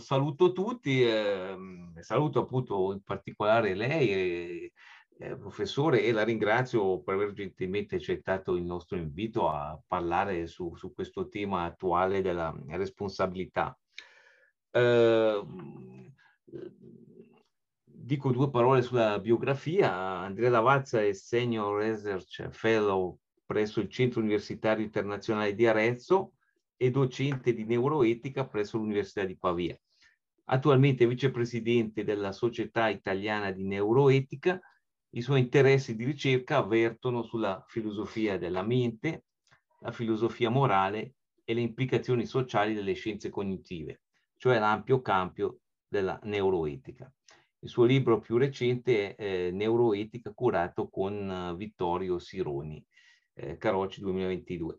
Saluto tutti, eh, saluto appunto in particolare lei, eh, eh, professore, e la ringrazio per aver gentilmente accettato il nostro invito a parlare su, su questo tema attuale della responsabilità. Ehm, dico due parole sulla biografia. Andrea Lavazza è Senior Research Fellow presso il Centro Universitario Internazionale di Arezzo e docente di neuroetica presso l'Università di Pavia. Attualmente è vicepresidente della Società Italiana di Neuroetica, i suoi interessi di ricerca avvertono sulla filosofia della mente, la filosofia morale e le implicazioni sociali delle scienze cognitive, cioè l'ampio campo della neuroetica. Il suo libro più recente è eh, Neuroetica curato con eh, Vittorio Sironi, eh, Carocci 2022.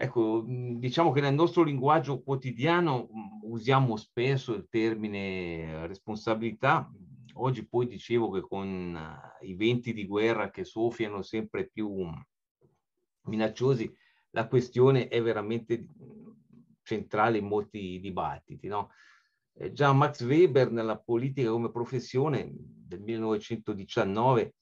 Ecco, mhmm, diciamo che nel nostro linguaggio quotidiano mhmm, usiamo spesso il termine eh, responsabilità. Oggi poi dicevo che con eh, i venti di guerra che soffiano sempre più mhmm, minacciosi, la questione è veramente centrale in molti dibattiti. No? Eh, già Max Weber nella politica come professione del 1919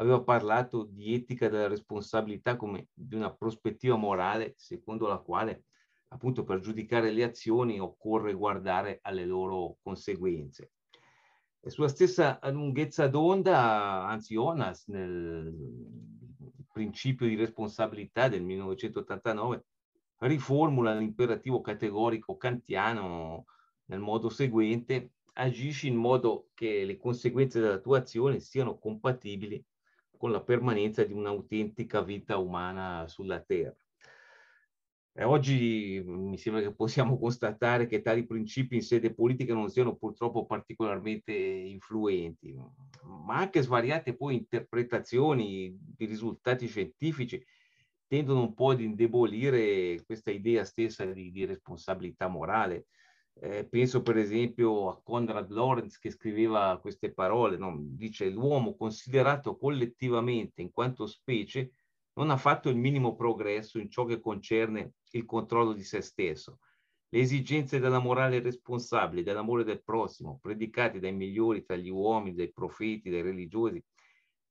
aveva parlato di etica della responsabilità come di una prospettiva morale secondo la quale appunto per giudicare le azioni occorre guardare alle loro conseguenze. E sulla stessa lunghezza d'onda, anzi Onas, nel principio di responsabilità del 1989, riformula l'imperativo categorico kantiano nel modo seguente, agisci in modo che le conseguenze della tua azione siano compatibili con la permanenza di un'autentica vita umana sulla Terra. E oggi mm, mi sembra che possiamo constatare che tali principi in sede politica non siano purtroppo particolarmente influenti, ma anche svariate poi interpretazioni di risultati scientifici tendono un po' ad indebolire questa idea stessa di, di responsabilità morale eh, penso per esempio a Conrad Lorenz che scriveva queste parole, no? dice l'uomo considerato collettivamente in quanto specie non ha fatto il minimo progresso in ciò che concerne il controllo di se stesso. Le esigenze della morale responsabile, dell'amore del prossimo, predicate dai migliori tra gli uomini, dai profeti, dai religiosi,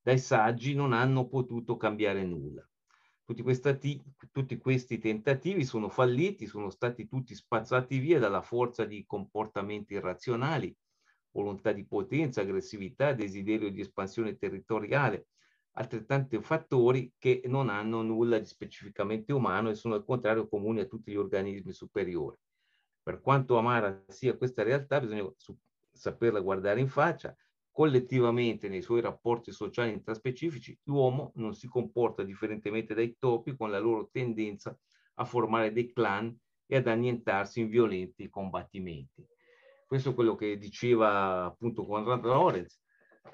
dai saggi, non hanno potuto cambiare nulla. Tutti questi, tutti questi, tentativi sono falliti, sono stati tutti spazzati via dalla forza di comportamenti irrazionali, volontà di potenza, aggressività, desiderio di espansione territoriale, altrettanti fattori che non hanno nulla di specificamente umano e sono al contrario comuni a tutti gli organismi superiori. Per quanto amara sia questa realtà, bisogna saperla guardare in faccia, Collettivamente nei suoi rapporti sociali intraspecifici, l'uomo non si comporta differentemente dai topi con la loro tendenza a formare dei clan e ad annientarsi in violenti combattimenti. Questo è quello che diceva appunto Conrad Lorenz,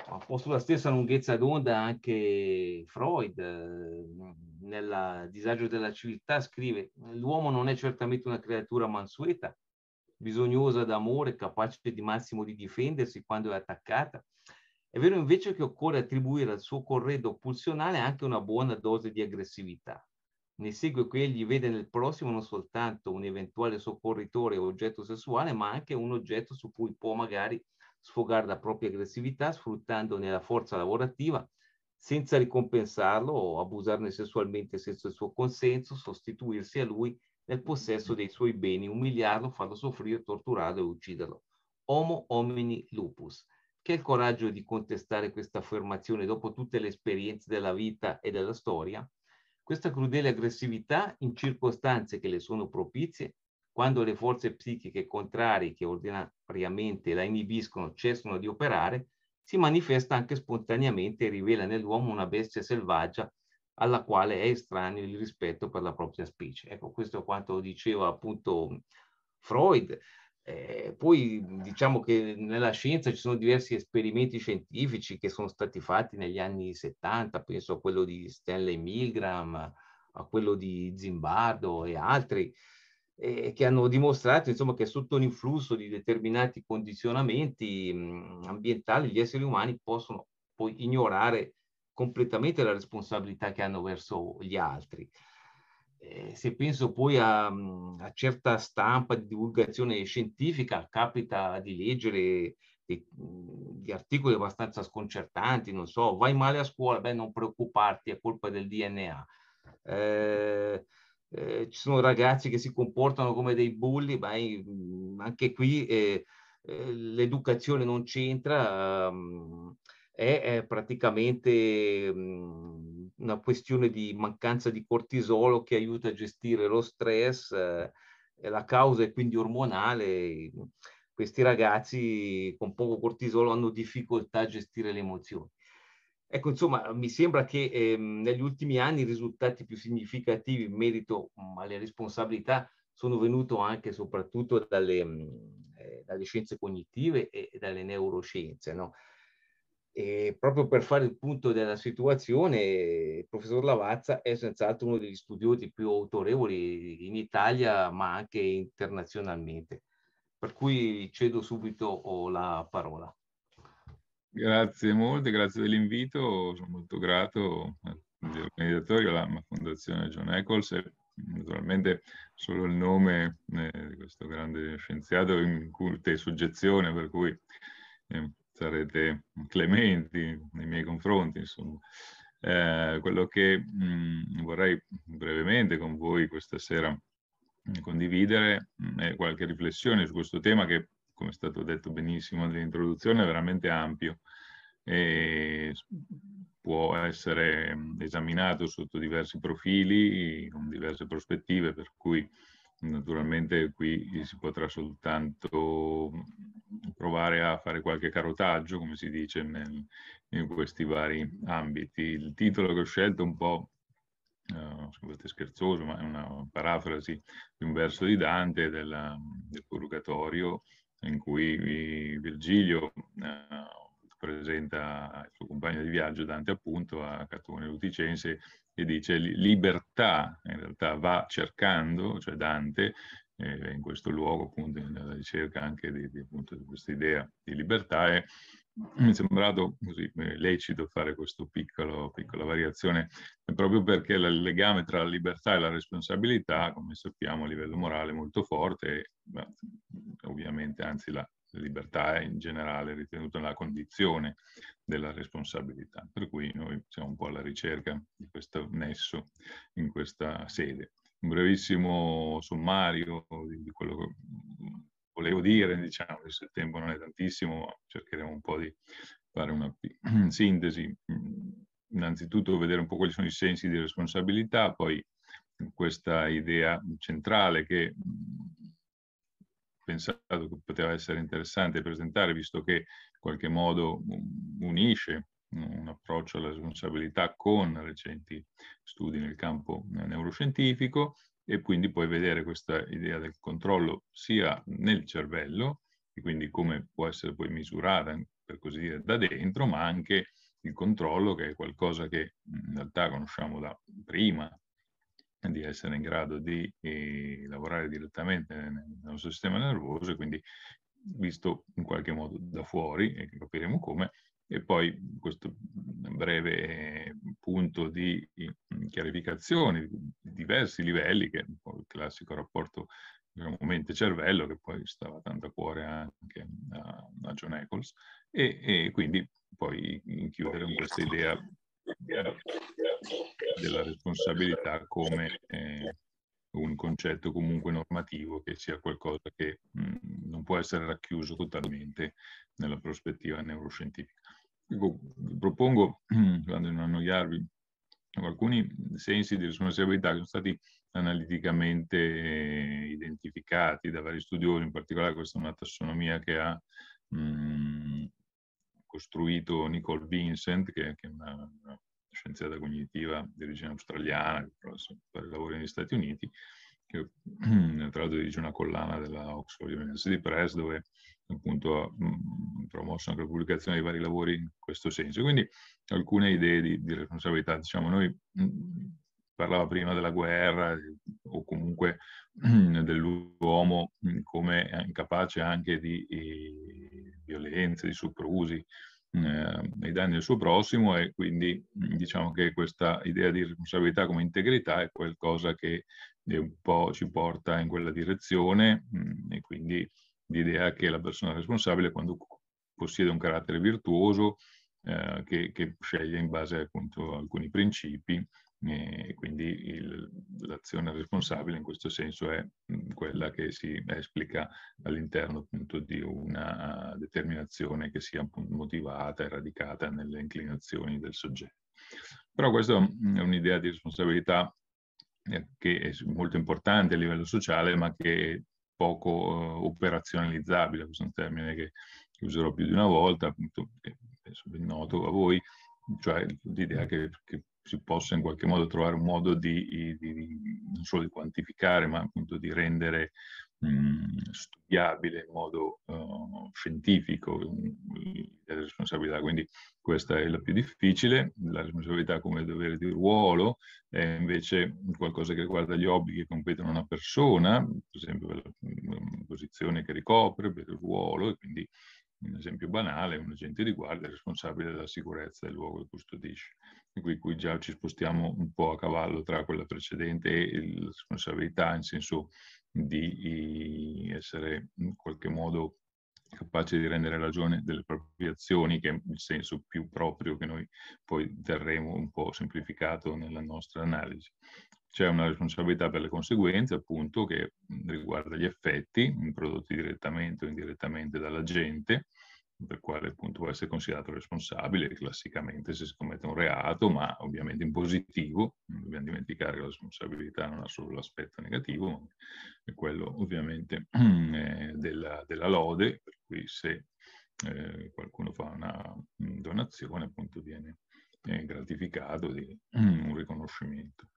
ma un sulla stessa lunghezza d'onda anche Freud eh, nel disagio della civiltà scrive l'uomo non è certamente una creatura mansueta, bisognosa d'amore, capace di massimo di difendersi quando è attaccata, è vero invece che occorre attribuire al suo corredo pulsionale anche una buona dose di aggressività. Ne segue che egli vede nel prossimo non soltanto un eventuale soccorritore o oggetto sessuale, ma anche un oggetto su cui può magari sfogare la propria aggressività sfruttandone la forza lavorativa senza ricompensarlo o abusarne sessualmente senza il suo consenso, sostituirsi a lui nel possesso dei suoi beni, umiliarlo, farlo soffrire, torturarlo e ucciderlo. Homo homini lupus. Chi il coraggio di contestare questa affermazione dopo tutte le esperienze della vita e della storia? Questa crudele aggressività in circostanze che le sono propizie, quando le forze psichiche contrarie che ordinariamente la inibiscono cessano di operare, si manifesta anche spontaneamente e rivela nell'uomo una bestia selvaggia alla quale è estraneo il rispetto per la propria specie. Ecco, questo è quanto diceva appunto Freud. Eh, poi mhmm, diciamo che nella scienza ci sono diversi esperimenti scientifici che sono stati fatti negli anni 70, penso a quello di Stanley Milgram, a quello di Zimbardo e altri, eh, che hanno dimostrato insomma, che sotto l'influsso di determinati condizionamenti mh, mhmm, ambientali gli esseri umani possono poi ignorare completamente la responsabilità che hanno verso gli altri. Eh, se penso poi a, a, certa stampa di divulgazione scientifica, capita di leggere di, di articoli abbastanza sconcertanti, non so, vai male a scuola, beh non preoccuparti, è colpa del DNA. Eh, eh, ci sono ragazzi che si comportano come dei bulli, ma anche qui eh, eh, l'educazione non c'entra è, è praticamente mh, mhmm, una questione di mancanza di cortisolo che aiuta a gestire lo stress, eh, la causa è quindi ormonale. Questi ragazzi con poco cortisolo hanno difficoltà a gestire le emozioni. Ecco, insomma, mi sembra che ehm, negli ultimi anni i risultati più significativi in merito mh, mhmm, alle responsabilità sono venuti anche e soprattutto dalle, mh, mhmm, eh, dalle, scienze cognitive e dalle neuroscienze. No? E proprio per fare il punto della situazione, il professor Lavazza è senz'altro uno degli studiosi più autorevoli in Italia, ma anche internazionalmente. Per cui cedo subito oh, la parola. Grazie molte, grazie dell'invito, sono molto grato agli organizzatori, alla Fondazione John Eccles naturalmente solo il nome eh, di questo grande scienziato in cui te soggezione, per cui eh, sarete clementi nei miei confronti, insomma. Eh, quello che mh, mm, vorrei brevemente con voi questa sera mm, condividere mh, mm, qualche riflessione su questo tema che, come è stato detto benissimo nell'introduzione, è veramente ampio e può essere esaminato sotto diversi profili, con diverse prospettive, per cui naturalmente qui si potrà soltanto provare a fare qualche carotaggio, come si dice nel, in questi vari ambiti. Il titolo che ho scelto è un po', uh, scherzoso, ma è una parafrasi di un verso di Dante della, del Purgatorio, in cui Virgilio uh, presenta il suo compagno di viaggio, Dante appunto, a Catone Luticense, e dice libertà, in realtà va cercando, cioè Dante, eh, in questo luogo appunto nella ricerca anche di, di, appunto, di questa idea di libertà e mi è sembrato così eh, lecito fare questa piccola variazione eh, proprio perché il legame tra la libertà e la responsabilità, come sappiamo, a livello morale è molto forte, ma ovviamente anzi la libertà è in generale ritenuta la condizione della responsabilità, per cui noi siamo un po' alla ricerca di questo nesso in questa sede un brevissimo sommario di quello che volevo dire, diciamo, se il tempo non è tantissimo, ma cercheremo un po' di fare una sintesi. Mm, innanzitutto vedere un po' quali sono i sensi di responsabilità, poi questa idea centrale che ho mm, pensato che poteva essere interessante presentare, visto che in qualche modo mm, unisce un approccio alla responsabilità con recenti studi nel campo eh, neuroscientifico e quindi puoi vedere questa idea del controllo sia nel cervello, e quindi come può essere poi misurata, per così dire, da dentro, ma anche il controllo che è qualcosa che in realtà conosciamo da prima di essere in grado di eh, lavorare direttamente nel nostro sistema nervoso e quindi visto in qualche modo da fuori, e capiremo come, e poi questo breve punto di chiarificazione di diversi livelli, che è un po' il classico rapporto diciamo, mente-cervello, che poi stava tanto a cuore anche a, a John Eccles, e, e quindi poi chiudere con questa idea eh, della responsabilità come eh, un concetto comunque normativo che sia qualcosa che mh, non può essere racchiuso totalmente nella prospettiva neuroscientifica. Io ecco, propongo, quando non annoiarvi, alcuni sensi di responsabilità che sono stati analiticamente identificati da vari studiosi, in particolare questa è una tassonomia che ha mh, costruito Nicole Vincent, che, che è una, una scienziata cognitiva di origine australiana, che lavora negli Stati Uniti, che tra l'altro dirige una collana della Oxford University Press, dove appunto ha promosso anche la pubblicazione di vari lavori in questo senso. Quindi alcune idee di, di responsabilità, diciamo, noi parlava prima della guerra eh, o comunque dell'uomo come incapace anche di, di eh, violenze, di soprusi, nei ehm, danni del suo prossimo e quindi diciamo che questa idea di responsabilità come integrità è qualcosa che un po' ci porta in quella direzione e quindi l'idea che la persona responsabile quando possiede un carattere virtuoso eh, che, che, sceglie in base appunto a alcuni principi e quindi l'azione responsabile in questo senso è quella che si esplica all'interno appunto di una ah, determinazione che sia motivata e radicata nelle inclinazioni del soggetto. Però questa è un'idea di responsabilità eh, che è molto importante a livello sociale, ma che è poco eh, operazionalizzabile, questo è un termine che userò più di una volta, appunto, penso ben noto a voi, cioè l'idea mm. che, che si possa in qualche modo trovare un modo di, di, di non solo di quantificare, ma appunto di rendere mh, studiabile in modo uh, scientifico mm, la responsabilità. Quindi questa è la più difficile. La responsabilità come dovere di ruolo è invece qualcosa che riguarda gli obblighi che competono a una persona, per esempio per la mm, posizione che ricopre, per il ruolo, e quindi un esempio banale, un agente di guardia è responsabile della sicurezza del luogo che custodisce qui, qui già ci spostiamo un po' a cavallo tra quella precedente e la responsabilità, in senso di essere in qualche modo capace di rendere ragione delle proprie azioni, che è il senso più proprio che noi poi terremo un po' semplificato nella nostra analisi. C'è una responsabilità per le conseguenze, appunto, che riguarda gli effetti prodotti direttamente o indirettamente dalla gente, del quale appunto può essere considerato responsabile classicamente se si commette un reato, ma ovviamente in positivo, non dobbiamo dimenticare che la responsabilità non ha solo l'aspetto negativo, ma è quello ovviamente eh, della, della, lode, per cui se eh, qualcuno fa una mm, donazione appunto viene eh, gratificato di un riconoscimento.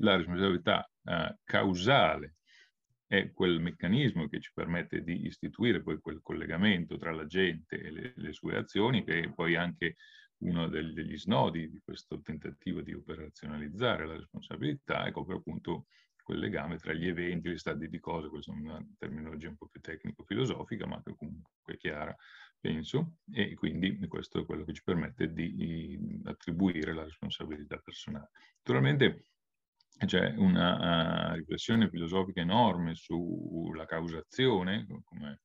La responsabilità eh, causale è quel meccanismo che ci permette di istituire poi quel collegamento tra la gente e le, le sue azioni, che è poi anche uno del, degli snodi di questo tentativo di operazionalizzare la responsabilità, e copre appunto quel legame tra gli eventi, gli stati di cose, questa è una terminologia un po' più tecnico-filosofica, ma che comunque è chiara, penso, e quindi questo è quello che ci permette di attribuire la responsabilità personale. Naturalmente c'è una uh, riflessione filosofica enorme sulla causazione, come,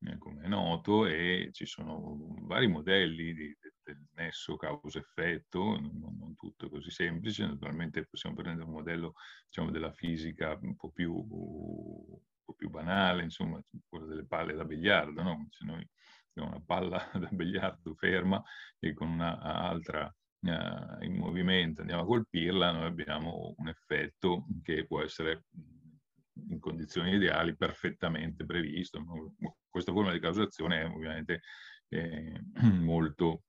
eh, come, è noto, e ci sono vari modelli di, del nesso causa-effetto, non, non, tutto è così semplice, naturalmente possiamo prendere un modello diciamo, della fisica un po' più, un po più banale, insomma, quello delle palle da biliardo, no? Se noi abbiamo una palla da biliardo ferma e con un'altra eh, in movimento, andiamo a colpirla, noi abbiamo un effetto che può essere in condizioni ideali perfettamente previsto. Questa forma di causazione è ovviamente eh, molto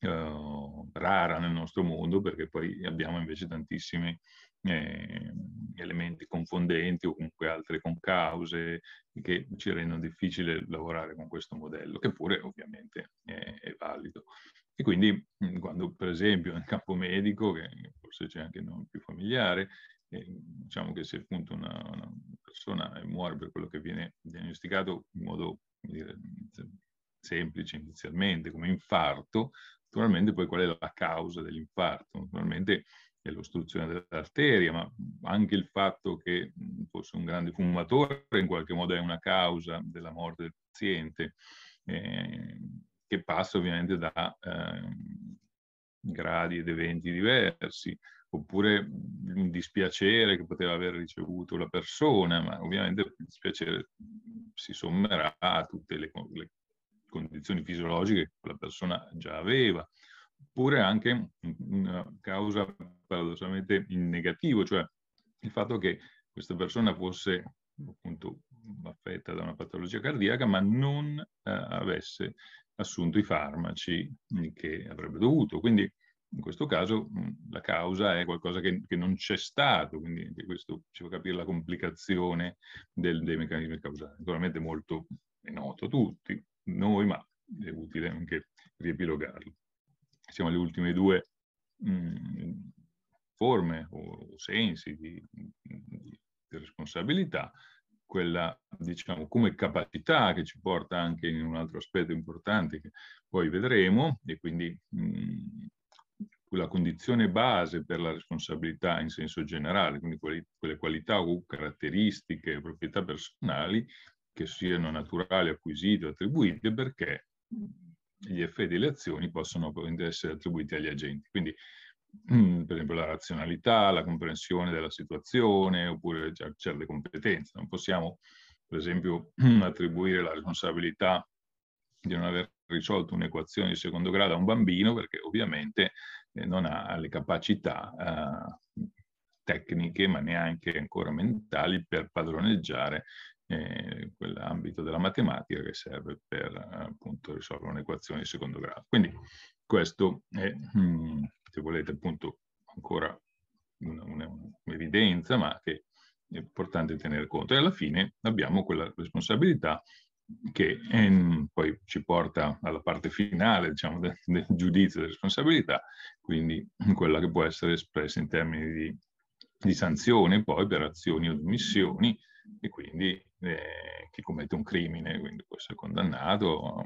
eh, rara nel nostro mondo perché poi abbiamo invece tantissimi eh, elementi confondenti o comunque altre concause che ci rendono difficile lavorare con questo modello, che pure ovviamente è, è valido. E quindi mm, quando per esempio nel campo medico, che forse c'è anche non più familiare, eh, diciamo che se appunto una, una, persona muore per quello che viene diagnosticato in modo dire, semplice inizialmente come infarto, naturalmente poi qual è la causa dell'infarto? Naturalmente è l'ostruzione dell'arteria, ma anche il fatto che mm, fosse un grande fumatore in qualche modo è una causa della morte del paziente. Eh, che passa ovviamente da eh, gradi ed eventi diversi, oppure un dispiacere che poteva aver ricevuto la persona, ma ovviamente il dispiacere si sommerà a tutte le, le condizioni fisiologiche che la persona già aveva, oppure anche una causa paradossalmente in negativo, cioè il fatto che questa persona fosse appunto affetta da una patologia cardiaca ma non eh, avesse assunto i farmaci che avrebbe dovuto. Quindi in questo caso mm, la causa è qualcosa che, che non c'è stato, quindi questo ci fa capire la complicazione del, dei meccanismi causali. Naturalmente molto è noto a tutti noi, ma è utile anche riepilogarlo. Siamo alle ultime due mh, mm, forme o, o sensi di, di, di responsabilità, quella, diciamo, come capacità che ci porta anche in un altro aspetto importante che poi vedremo, e quindi mh, mhmm, la condizione base per la responsabilità in senso generale, quindi quali, quelle qualità o caratteristiche, proprietà personali che siano naturali, acquisite o attribuite, perché gli effetti e le azioni possono essere attribuiti agli agenti. Quindi Mm, per esempio la razionalità, la comprensione della situazione oppure certe competenze. Non possiamo, per esempio, attribuire la responsabilità di non aver risolto un'equazione di secondo grado a un bambino perché ovviamente eh, non ha le capacità eh, tecniche ma neanche ancora mentali per padroneggiare eh, quell'ambito della matematica che serve per eh, appunto risolvere un'equazione di secondo grado. Quindi questo è mh, mm, se volete appunto ancora un'evidenza, ma che è importante tenere conto. E alla fine abbiamo quella responsabilità che ehm, poi ci porta alla parte finale diciamo, del, del giudizio della responsabilità, quindi quella che può essere espressa in termini di, di sanzione poi per azioni o omissioni e quindi eh, chi commette un crimine quindi può essere condannato a,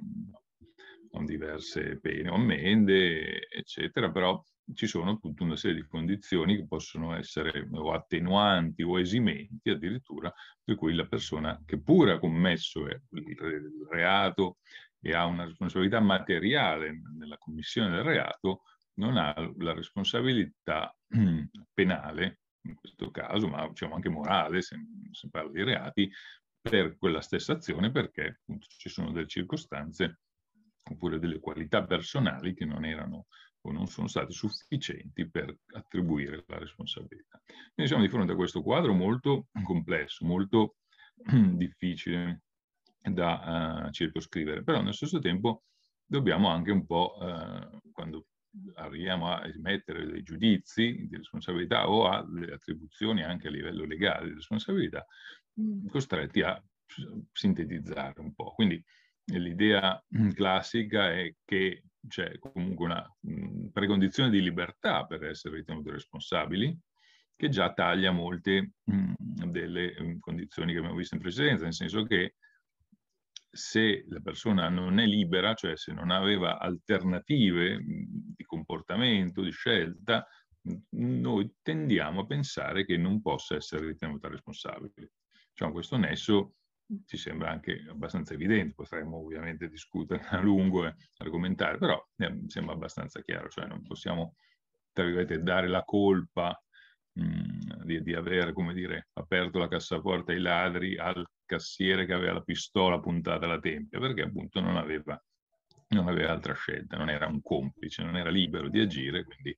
diverse pene o ammende, eccetera, però ci sono appunto una serie di condizioni che possono essere o attenuanti o esimenti addirittura, per cui la persona che pure ha commesso il reato e ha una responsabilità materiale nella commissione del reato, non ha la responsabilità mm, penale, in questo caso, ma diciamo anche morale, se si parla di reati, per quella stessa azione perché appunto, ci sono delle circostanze oppure delle qualità personali che non erano o non sono stati sufficienti per attribuire la responsabilità. Quindi siamo di fronte a questo quadro molto complesso, molto difficile da uh, circoscrivere, però nello stesso tempo dobbiamo anche un po', uh, quando arriviamo a emettere dei giudizi di responsabilità o a delle attribuzioni anche a livello legale di responsabilità, mm. costretti a sintetizzare un po'. Quindi l'idea mm, classica è che c'è comunque una mm, precondizione di libertà per essere ritenuti responsabili, che già taglia molte mm, delle condizioni che abbiamo visto in precedenza, nel senso che se la persona non è libera, cioè se non aveva alternative di comportamento, di scelta, noi tendiamo a pensare che non possa essere ritenuta responsabile. Diciamo, questo nesso ci sembra anche abbastanza evidente, potremmo ovviamente discutere a lungo e argomentare, però eh, sembra abbastanza chiaro, cioè non possiamo, tra virgolette, dare la colpa mh, mhmm, di, di, aver, come dire, aperto la cassaforte ai ladri al cassiere che aveva la pistola puntata alla tempia, perché appunto non aveva, non aveva altra scelta, non era un complice, non era libero di agire, quindi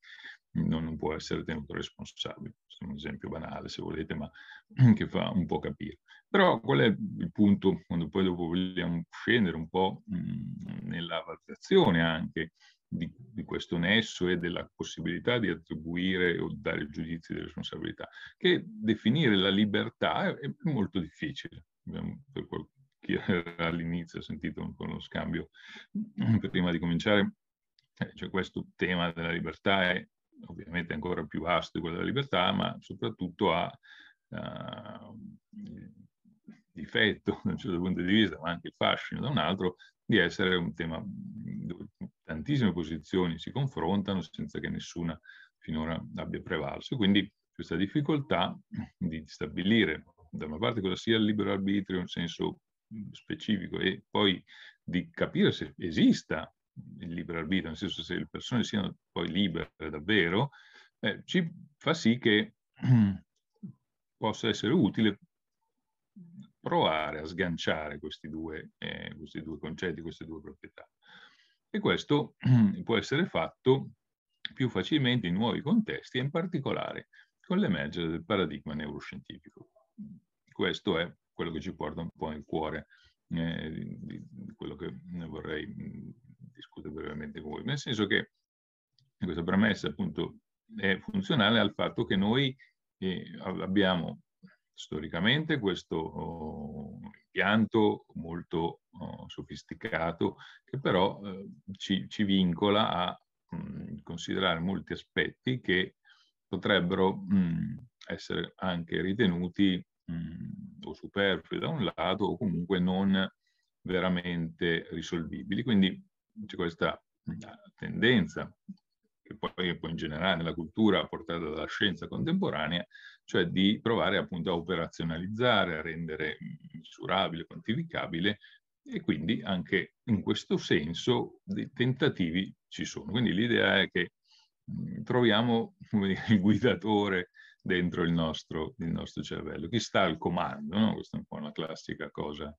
non, può essere tenuto responsabile. Questo è un esempio banale, se volete, ma che fa un po' capire. Però qual è il punto, quando poi dopo vogliamo scendere un po' mm, nella valutazione anche di, di, questo nesso e della possibilità di attribuire o dare giudizi di responsabilità, che definire la libertà è, molto difficile. Abbiamo, per chi all'inizio ha sentito un po' lo scambio prima di cominciare, eh, cioè questo tema della libertà è ovviamente ancora più vasto di quello della libertà, ma soprattutto ha eh, il difetto, da un certo punto di vista, ma anche il fascino da un altro, di essere un tema dove tantissime posizioni si confrontano senza che nessuna finora abbia prevalso. Quindi questa difficoltà di stabilire da una parte cosa sia il libero arbitrio in senso specifico e poi di capire se esista il libero arbitrio, nel senso se le persone siano poi libere davvero, eh, ci fa sì che possa essere utile provare a sganciare questi due, eh, questi due concetti, queste due proprietà. E questo può essere fatto più facilmente in nuovi contesti e in particolare con l'emergere del paradigma neuroscientifico. Questo è quello che ci porta un po' nel cuore eh, di, di quello che vorrei mm, discuto brevemente con voi, nel senso che questa premessa appunto è funzionale al fatto che noi eh, abbiamo storicamente questo oh, impianto molto oh, sofisticato che però eh, ci, ci, vincola a mh, mm, considerare molti aspetti che potrebbero mh, mm, essere anche ritenuti mh, mm, o superflui da un lato o comunque non veramente risolvibili. Quindi c'è questa eh, tendenza, che poi, poi in generale nella cultura portata dalla scienza contemporanea, cioè di provare appunto a operazionalizzare, a rendere misurabile, quantificabile e quindi anche in questo senso dei tentativi ci sono. Quindi l'idea è che mm, troviamo dire, il guidatore dentro il nostro, il nostro, cervello, chi sta al comando, no? questa è un po' una classica cosa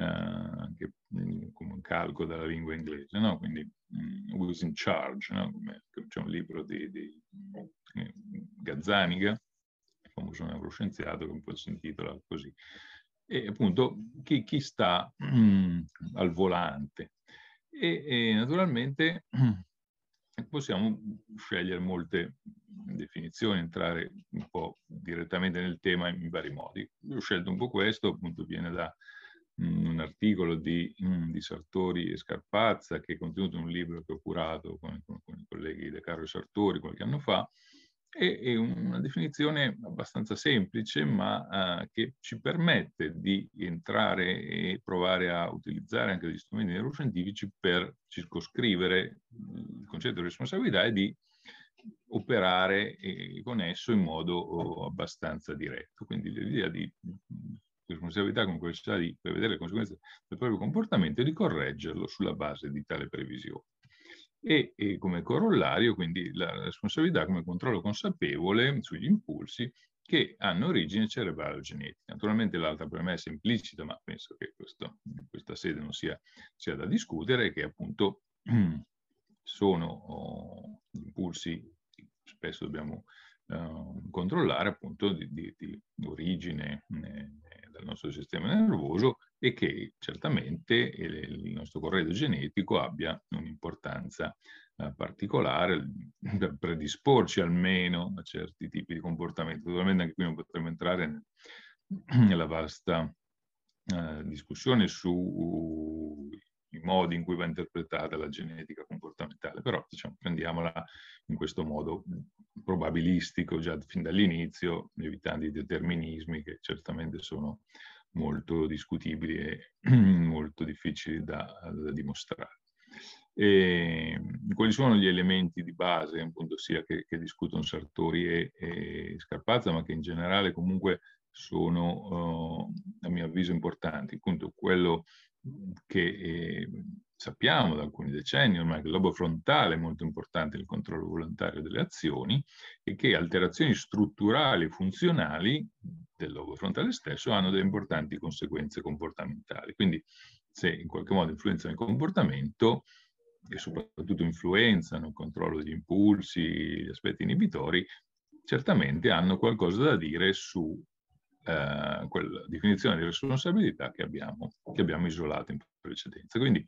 eh, anche mm, come un calco della lingua inglese, no? quindi mh, mm, Who's in Charge, no? c'è un libro di, di, eh, Gazzaniga, famoso neuroscienziato, che un po' si intitola così, e appunto chi, chi sta mh, mm, al volante. E, e naturalmente possiamo scegliere molte definizioni, entrare un po' direttamente nel tema in vari modi. Io ho scelto un po' questo, appunto viene da, un articolo di, mm, di, Sartori e Scarpazza che è contenuto in un libro che ho curato con, con, con i colleghi De Carlo e Sartori qualche anno fa e, è una definizione abbastanza semplice ma uh, che ci permette di entrare e provare a utilizzare anche degli strumenti neuroscientifici per circoscrivere il concetto di responsabilità e di operare eh, con esso in modo oh, abbastanza diretto. Quindi l'idea di responsabilità con capacità di prevedere le conseguenze del proprio comportamento e di correggerlo sulla base di tale previsione. E, e come corollario, quindi, la responsabilità come controllo consapevole sugli impulsi che hanno origine cerebrale o genetica. Naturalmente l'altra premessa implicita, ma penso che questo, in questa sede non sia, sia da discutere, è che appunto sono oh, impulsi che spesso dobbiamo eh, controllare appunto di, di, di origine eh, del nostro sistema nervoso e che certamente il nostro corredo genetico abbia un'importanza eh, particolare per predisporci almeno a certi tipi di comportamenti. Naturalmente anche qui non potremmo entrare nella vasta eh, discussione su i modi in cui va interpretata la genetica comportamentale, però diciamo, prendiamola in questo modo probabilistico già fin dall'inizio, evitando i determinismi che certamente sono molto discutibili e molto difficili da, da dimostrare. E ehm, quali sono gli elementi di base, appunto, sia che, che discutono Sartori e, e, Scarpazza, ma che in generale comunque sono, uh, a mio avviso, importanti. Appunto, quello che eh, sappiamo da alcuni decenni ormai che il lobo frontale è molto importante nel controllo volontario delle azioni e che alterazioni strutturali e funzionali del lobo frontale stesso hanno delle importanti conseguenze comportamentali. Quindi se in qualche modo influenzano il comportamento e soprattutto influenzano il controllo degli impulsi, gli aspetti inibitori, certamente hanno qualcosa da dire su eh, quella definizione di responsabilità che abbiamo, che abbiamo isolato in precedenza. Quindi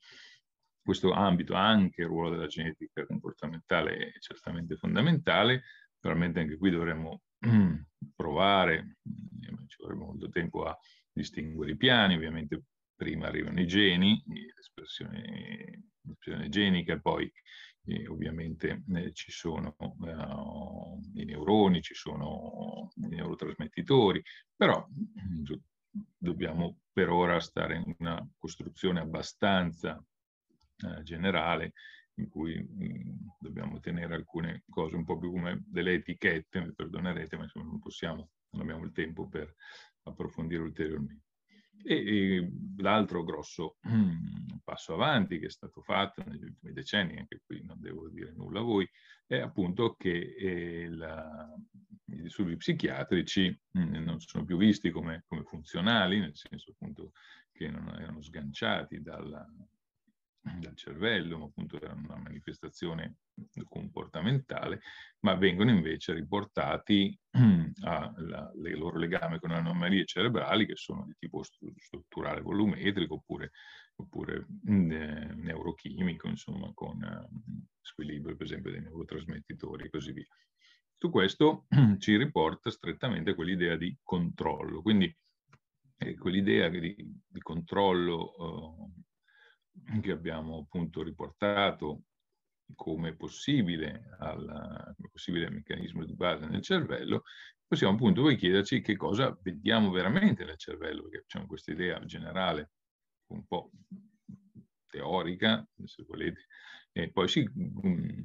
questo ambito, anche il ruolo della genetica comportamentale è certamente fondamentale, probabilmente anche qui dovremmo provare, eh, ci vorrebbe molto tempo a distinguere i piani, ovviamente prima arrivano i geni, l'espressione, genica, poi e ovviamente eh, ci sono eh, i neuroni, ci sono i neurotrasmettitori, però dobbiamo per ora stare in una costruzione abbastanza eh, generale in cui mh, mm, dobbiamo tenere alcune cose un po' più come delle etichette, mi perdonerete, ma insomma non possiamo, non abbiamo il tempo per approfondire ulteriormente. E, e l'altro grosso mm, passo avanti che è stato fatto negli ultimi decenni, anche qui non devo dire nulla a voi, è appunto che eh, la, gli studi psichiatrici mh, mm, non sono più visti come, come funzionali, nel senso appunto che non erano sganciati dalla, dal cervello, appunto è una manifestazione comportamentale, ma vengono invece riportati al loro legame con anomalie cerebrali che sono di tipo strutturale volumetrico oppure, oppure eh, neurochimico, insomma, con eh, squilibrio per esempio dei neurotrasmettitori e così via. Tutto questo ci riporta strettamente a quell'idea di controllo, quindi eh, quell'idea di, di controllo oh, che abbiamo appunto riportato come possibile, al, come possibile meccanismo di base nel cervello, possiamo appunto poi chiederci che cosa vediamo veramente nel cervello, perché c'è questa idea generale un po' teorica, se volete, e poi si mm,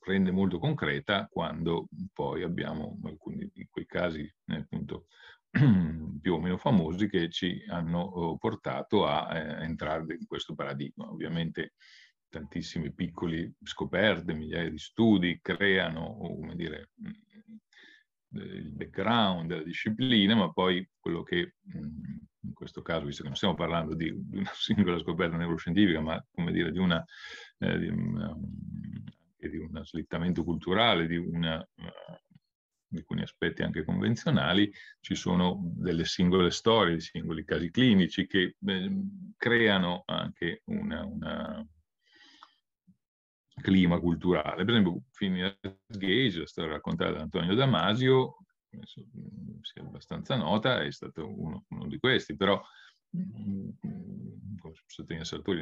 rende molto concreta quando poi abbiamo alcuni di quei casi eh, appunto più o meno famosi che ci hanno eh, portato a eh, entrare in questo paradigma. Ovviamente tantissime piccole scoperte, migliaia di studi creano come dire, mm, eh, il background della disciplina, ma poi quello che mm, in questo caso, visto che non stiamo parlando di una singola scoperta neuroscientifica, ma come dire di, una, eh, di, una, eh, di un slittamento culturale, di una alcuni aspetti anche convenzionali, ci sono delle singole storie, dei singoli casi clinici che eh, creano anche un clima culturale. Per esempio, Phineas Gage, la storia raccontata da Antonio Damasio, penso mm, sia abbastanza nota, è stato uno, uno di questi, però mm, mm, come sottolinea Sartori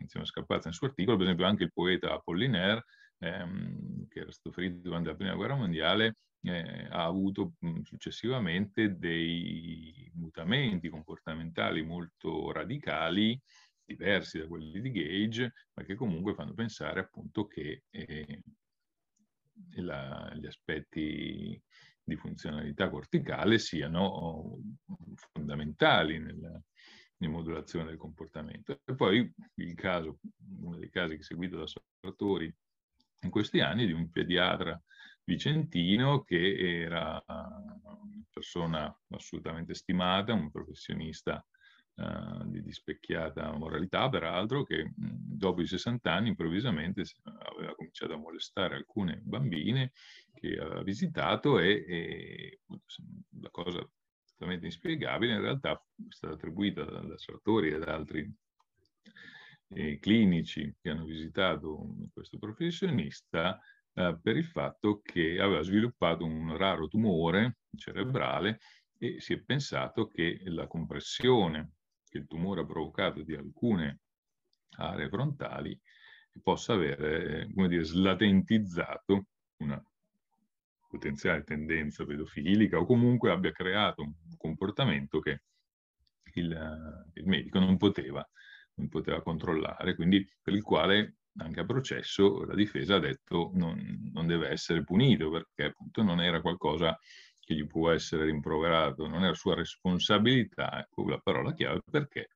insieme a Scarpazza nel suo articolo, per esempio anche il poeta Apollinaire, ehm, che era stato ferito durante la Prima Guerra Mondiale, eh, ha avuto successivamente dei mutamenti comportamentali molto radicali, diversi da quelli di Gage, ma che comunque fanno pensare appunto che eh, la, gli aspetti di funzionalità corticale siano fondamentali nella, nella modulazione del comportamento. E poi il caso, uno dei casi che seguito da Sartori in questi anni, di un pediatra vicentino che era una persona assolutamente stimata, un professionista uh, di, di specchiata moralità, peraltro, che dopo i 60 anni improvvisamente aveva cominciato a molestare alcune bambine che aveva visitato e, e la cosa assolutamente inspiegabile in realtà è stata attribuita da, da Sartori e ad altri eh, clinici che hanno visitato questo professionista eh, per il fatto che aveva sviluppato un raro tumore cerebrale e si è pensato che la compressione che il tumore ha provocato di alcune aree frontali possa avere, eh, come dire, slatentizzato una potenziale tendenza pedofilica o comunque abbia creato un comportamento che il, eh, il medico non poteva, non poteva, controllare, quindi per il quale anche a processo, la difesa ha detto non, non deve essere punito perché appunto non era qualcosa che gli può essere rimproverato, non era sua responsabilità, ecco la parola chiave perché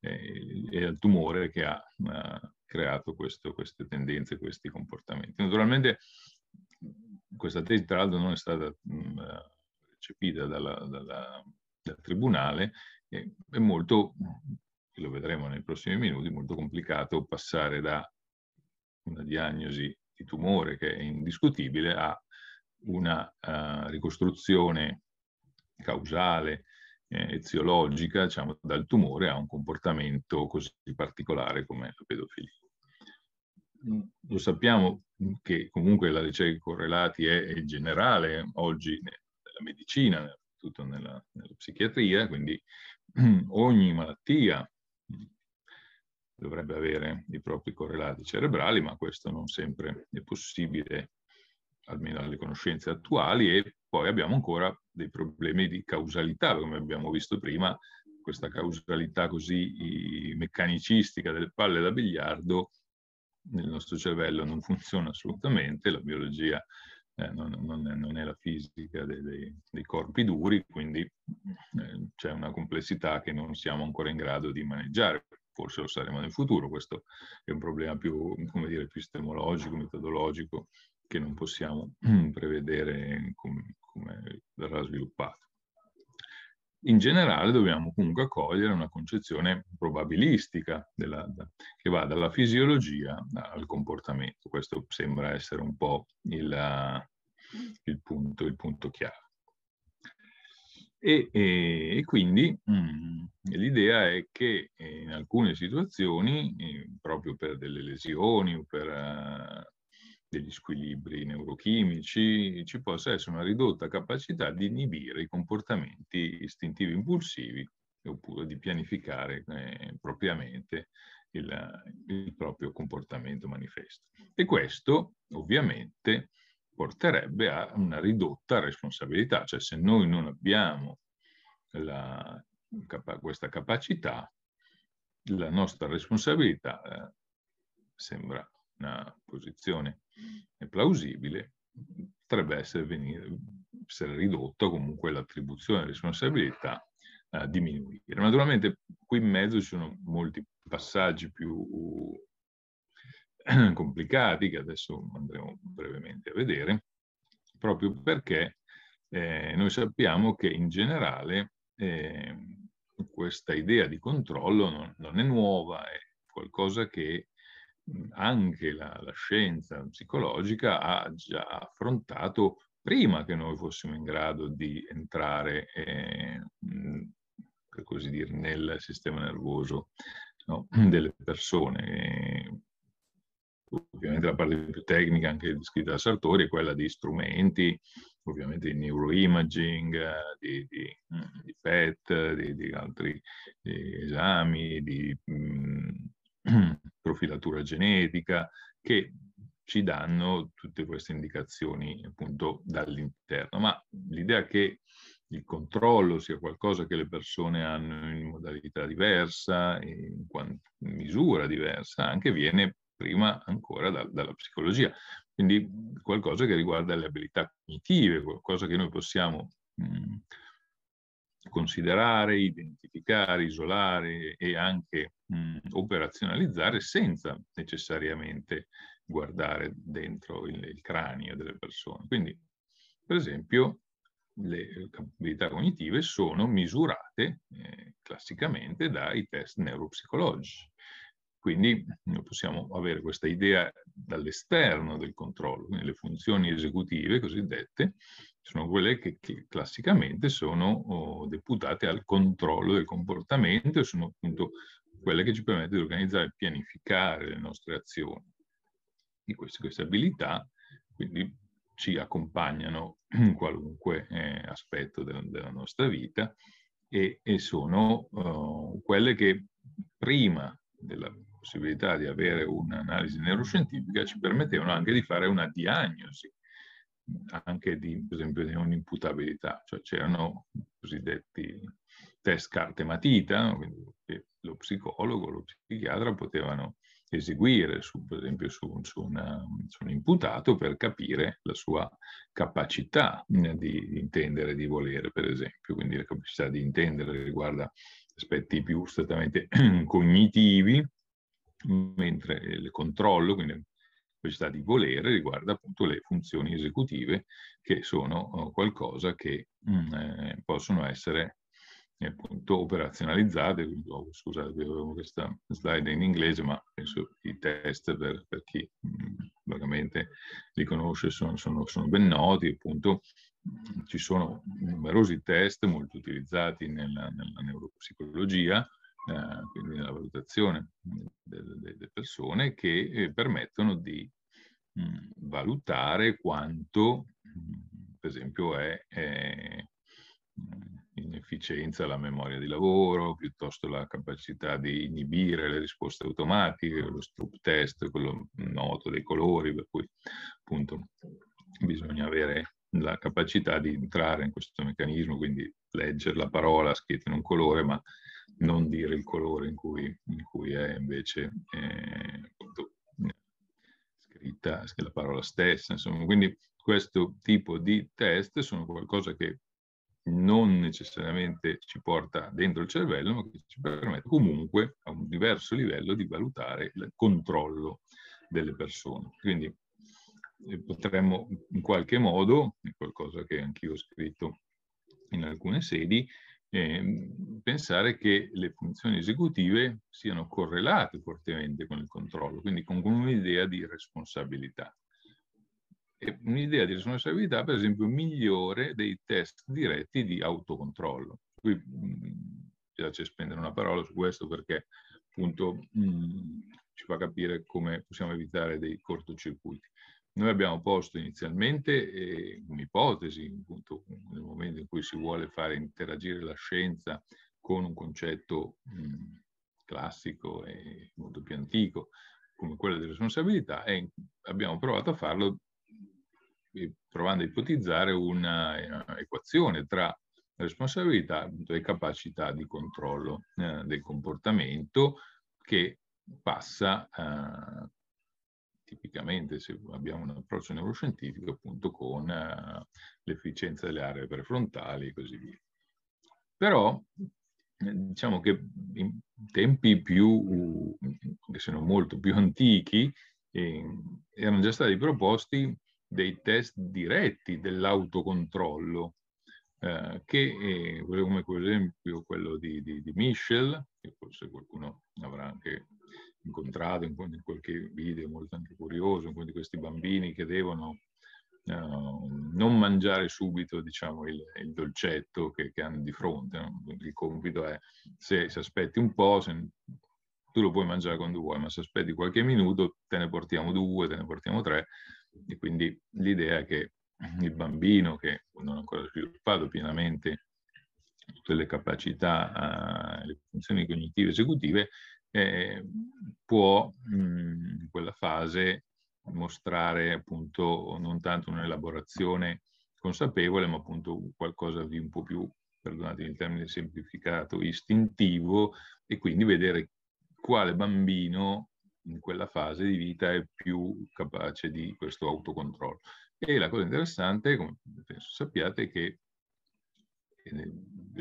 eh, è il tumore che ha, ha creato questo, queste tendenze, questi comportamenti. Naturalmente questa tesi tra l'altro non è stata mm, recepita dalla, dalla, dal tribunale, e è molto, lo vedremo nei prossimi minuti, molto complicato passare da una diagnosi di tumore che è indiscutibile a una uh, ricostruzione causale, eh, eziologica, diciamo, dal tumore a un comportamento così particolare come la pedofilia. Mm, lo sappiamo che comunque la ricerca correlati è, è generale oggi nella medicina, soprattutto nella, nella psichiatria, quindi ogni malattia dovrebbe avere i propri correlati cerebrali, ma questo non sempre è possibile, almeno alle conoscenze attuali, e poi abbiamo ancora dei problemi di causalità, come abbiamo visto prima, questa causalità così meccanicistica delle palle da biliardo nel nostro cervello non funziona assolutamente, la biologia eh, non, non, è, non, è, la fisica dei, dei, dei corpi duri, quindi eh, c'è una complessità che non siamo ancora in grado di maneggiare forse lo saremo nel futuro, questo è un problema più, come dire, epistemologico, metodologico, che non possiamo prevedere come, come verrà sviluppato. In generale dobbiamo comunque accogliere una concezione probabilistica della, che va dalla fisiologia al comportamento. Questo sembra essere un po' il, il, punto, il punto chiave. E, e, e quindi mm, l'idea è che eh, in alcune situazioni, eh, proprio per delle lesioni o per eh, degli squilibri neurochimici, ci possa essere una ridotta capacità di inibire i comportamenti istintivi impulsivi oppure di pianificare eh, propriamente il, il, proprio comportamento manifesto. E questo ovviamente porterebbe a una ridotta responsabilità, cioè se noi non abbiamo la, questa capacità, la nostra responsabilità eh, sembra una posizione plausibile, potrebbe essere, venire, essere ridotta comunque l'attribuzione di responsabilità a eh, diminuire. Naturalmente qui in mezzo ci sono molti passaggi più complicati che adesso andremo brevemente a vedere, proprio perché eh, noi sappiamo che in generale eh, questa idea di controllo non, non, è nuova, è qualcosa che anche la, la scienza psicologica ha già affrontato prima che noi fossimo in grado di entrare, eh, per così dire, nel sistema nervoso no, delle persone. Eh, ovviamente la parte più tecnica anche descritta da Sartori è quella di strumenti, ovviamente di neuroimaging, eh, di, di, mm, di PET, di, di altri esami, di mh, mm, profilatura genetica, che ci danno tutte queste indicazioni appunto dall'interno. Ma l'idea che il controllo sia qualcosa che le persone hanno in modalità diversa, in misura diversa, anche viene prima ancora da, dalla psicologia. Quindi qualcosa che riguarda le abilità cognitive, qualcosa che noi possiamo mh, mm, considerare, identificare, isolare e anche mh, mm, operazionalizzare senza necessariamente guardare dentro il, il, cranio delle persone. Quindi, per esempio, le capacità cognitive sono misurate eh, classicamente dai test neuropsicologici. Quindi possiamo avere questa idea dall'esterno del controllo, quindi le funzioni esecutive cosiddette sono quelle che, che classicamente sono oh, deputate al controllo del comportamento e sono appunto quelle che ci permettono di organizzare e pianificare le nostre azioni. E queste, queste abilità quindi ci accompagnano in qualunque eh, aspetto della, della nostra vita e, e sono uh, quelle che prima della possibilità di avere un'analisi neuroscientifica ci permettevano anche di fare una diagnosi, anche di, per esempio, di un'imputabilità, cioè c'erano i cosiddetti test carte matita, che lo psicologo, lo psichiatra potevano eseguire, su, per esempio, su, su, una, su, un imputato per capire la sua capacità eh, di intendere e di volere, per esempio. Quindi la capacità di intendere riguarda aspetti più strettamente cognitivi, mentre il controllo, quindi la capacità di volere, riguarda appunto le funzioni esecutive, che sono oh, qualcosa che mh, mm, eh, possono essere eh, appunto operazionalizzate, oh, scusate avevo questa slide in inglese, ma penso i test per, per chi mh, mm, vagamente li conosce sono, sono, sono, ben noti, appunto mm, ci sono numerosi test molto utilizzati nella, nella neuropsicologia, eh, quindi nella valutazione delle persone che eh, permettono di mm, valutare quanto, mm, per esempio, è, è mm, in la memoria di lavoro, piuttosto la capacità di inibire le risposte automatiche, lo stroop test, quello noto dei colori, per cui appunto bisogna avere la capacità di entrare in questo meccanismo, quindi leggere la parola scritta in un colore, ma non dire il colore in cui, in cui è invece eh, scritta la parola stessa. Insomma, quindi questo tipo di test sono qualcosa che non necessariamente ci porta dentro il cervello, ma che ci permette comunque a un diverso livello di valutare il controllo delle persone. Quindi eh, potremmo in qualche modo, è qualcosa che anch'io ho scritto in alcune sedi, eh, pensare che le funzioni esecutive siano correlate fortemente con il controllo, quindi con un'idea di responsabilità. un'idea di responsabilità, per esempio, migliore dei test diretti di autocontrollo. Qui mi mm, piace spendere una parola su questo perché appunto mh, mm, ci fa capire come possiamo evitare dei cortocircuiti. Noi abbiamo posto inizialmente eh, un'ipotesi, appunto, nel momento in cui si vuole fare interagire la scienza con un concetto mh, mm, classico e molto più antico, come quello delle responsabilità, e abbiamo provato a farlo eh, provando a ipotizzare un'equazione eh, tra responsabilità e capacità di controllo eh, del comportamento che passa eh, tipicamente se abbiamo un approccio neuroscientifico appunto con eh, l'efficienza delle aree prefrontali e così via. Però eh, diciamo che in tempi più, che sono molto più antichi, eh, erano già stati proposti dei test diretti dell'autocontrollo, eh, che, eh, come per esempio quello di, di, di Michel, che forse qualcuno avrà anche incontrato in qualche video molto anche curioso, in cui questi bambini che devono uh, non mangiare subito diciamo, il, il dolcetto che, che, hanno di fronte. No? Il compito è se, se aspetti un po', se, tu lo puoi mangiare quando vuoi, ma se aspetti qualche minuto te ne portiamo due, te ne portiamo tre. E quindi l'idea è che il bambino che non ha ancora sviluppato pienamente tutte le capacità, uh, le funzioni cognitive esecutive, eh, può mh, mhmm, in quella fase mostrare appunto non tanto un'elaborazione consapevole, ma appunto qualcosa di un po' più, perdonate il termine semplificato, istintivo, e quindi vedere quale bambino in quella fase di vita è più capace di questo autocontrollo. E la cosa interessante, come penso sappiate, è che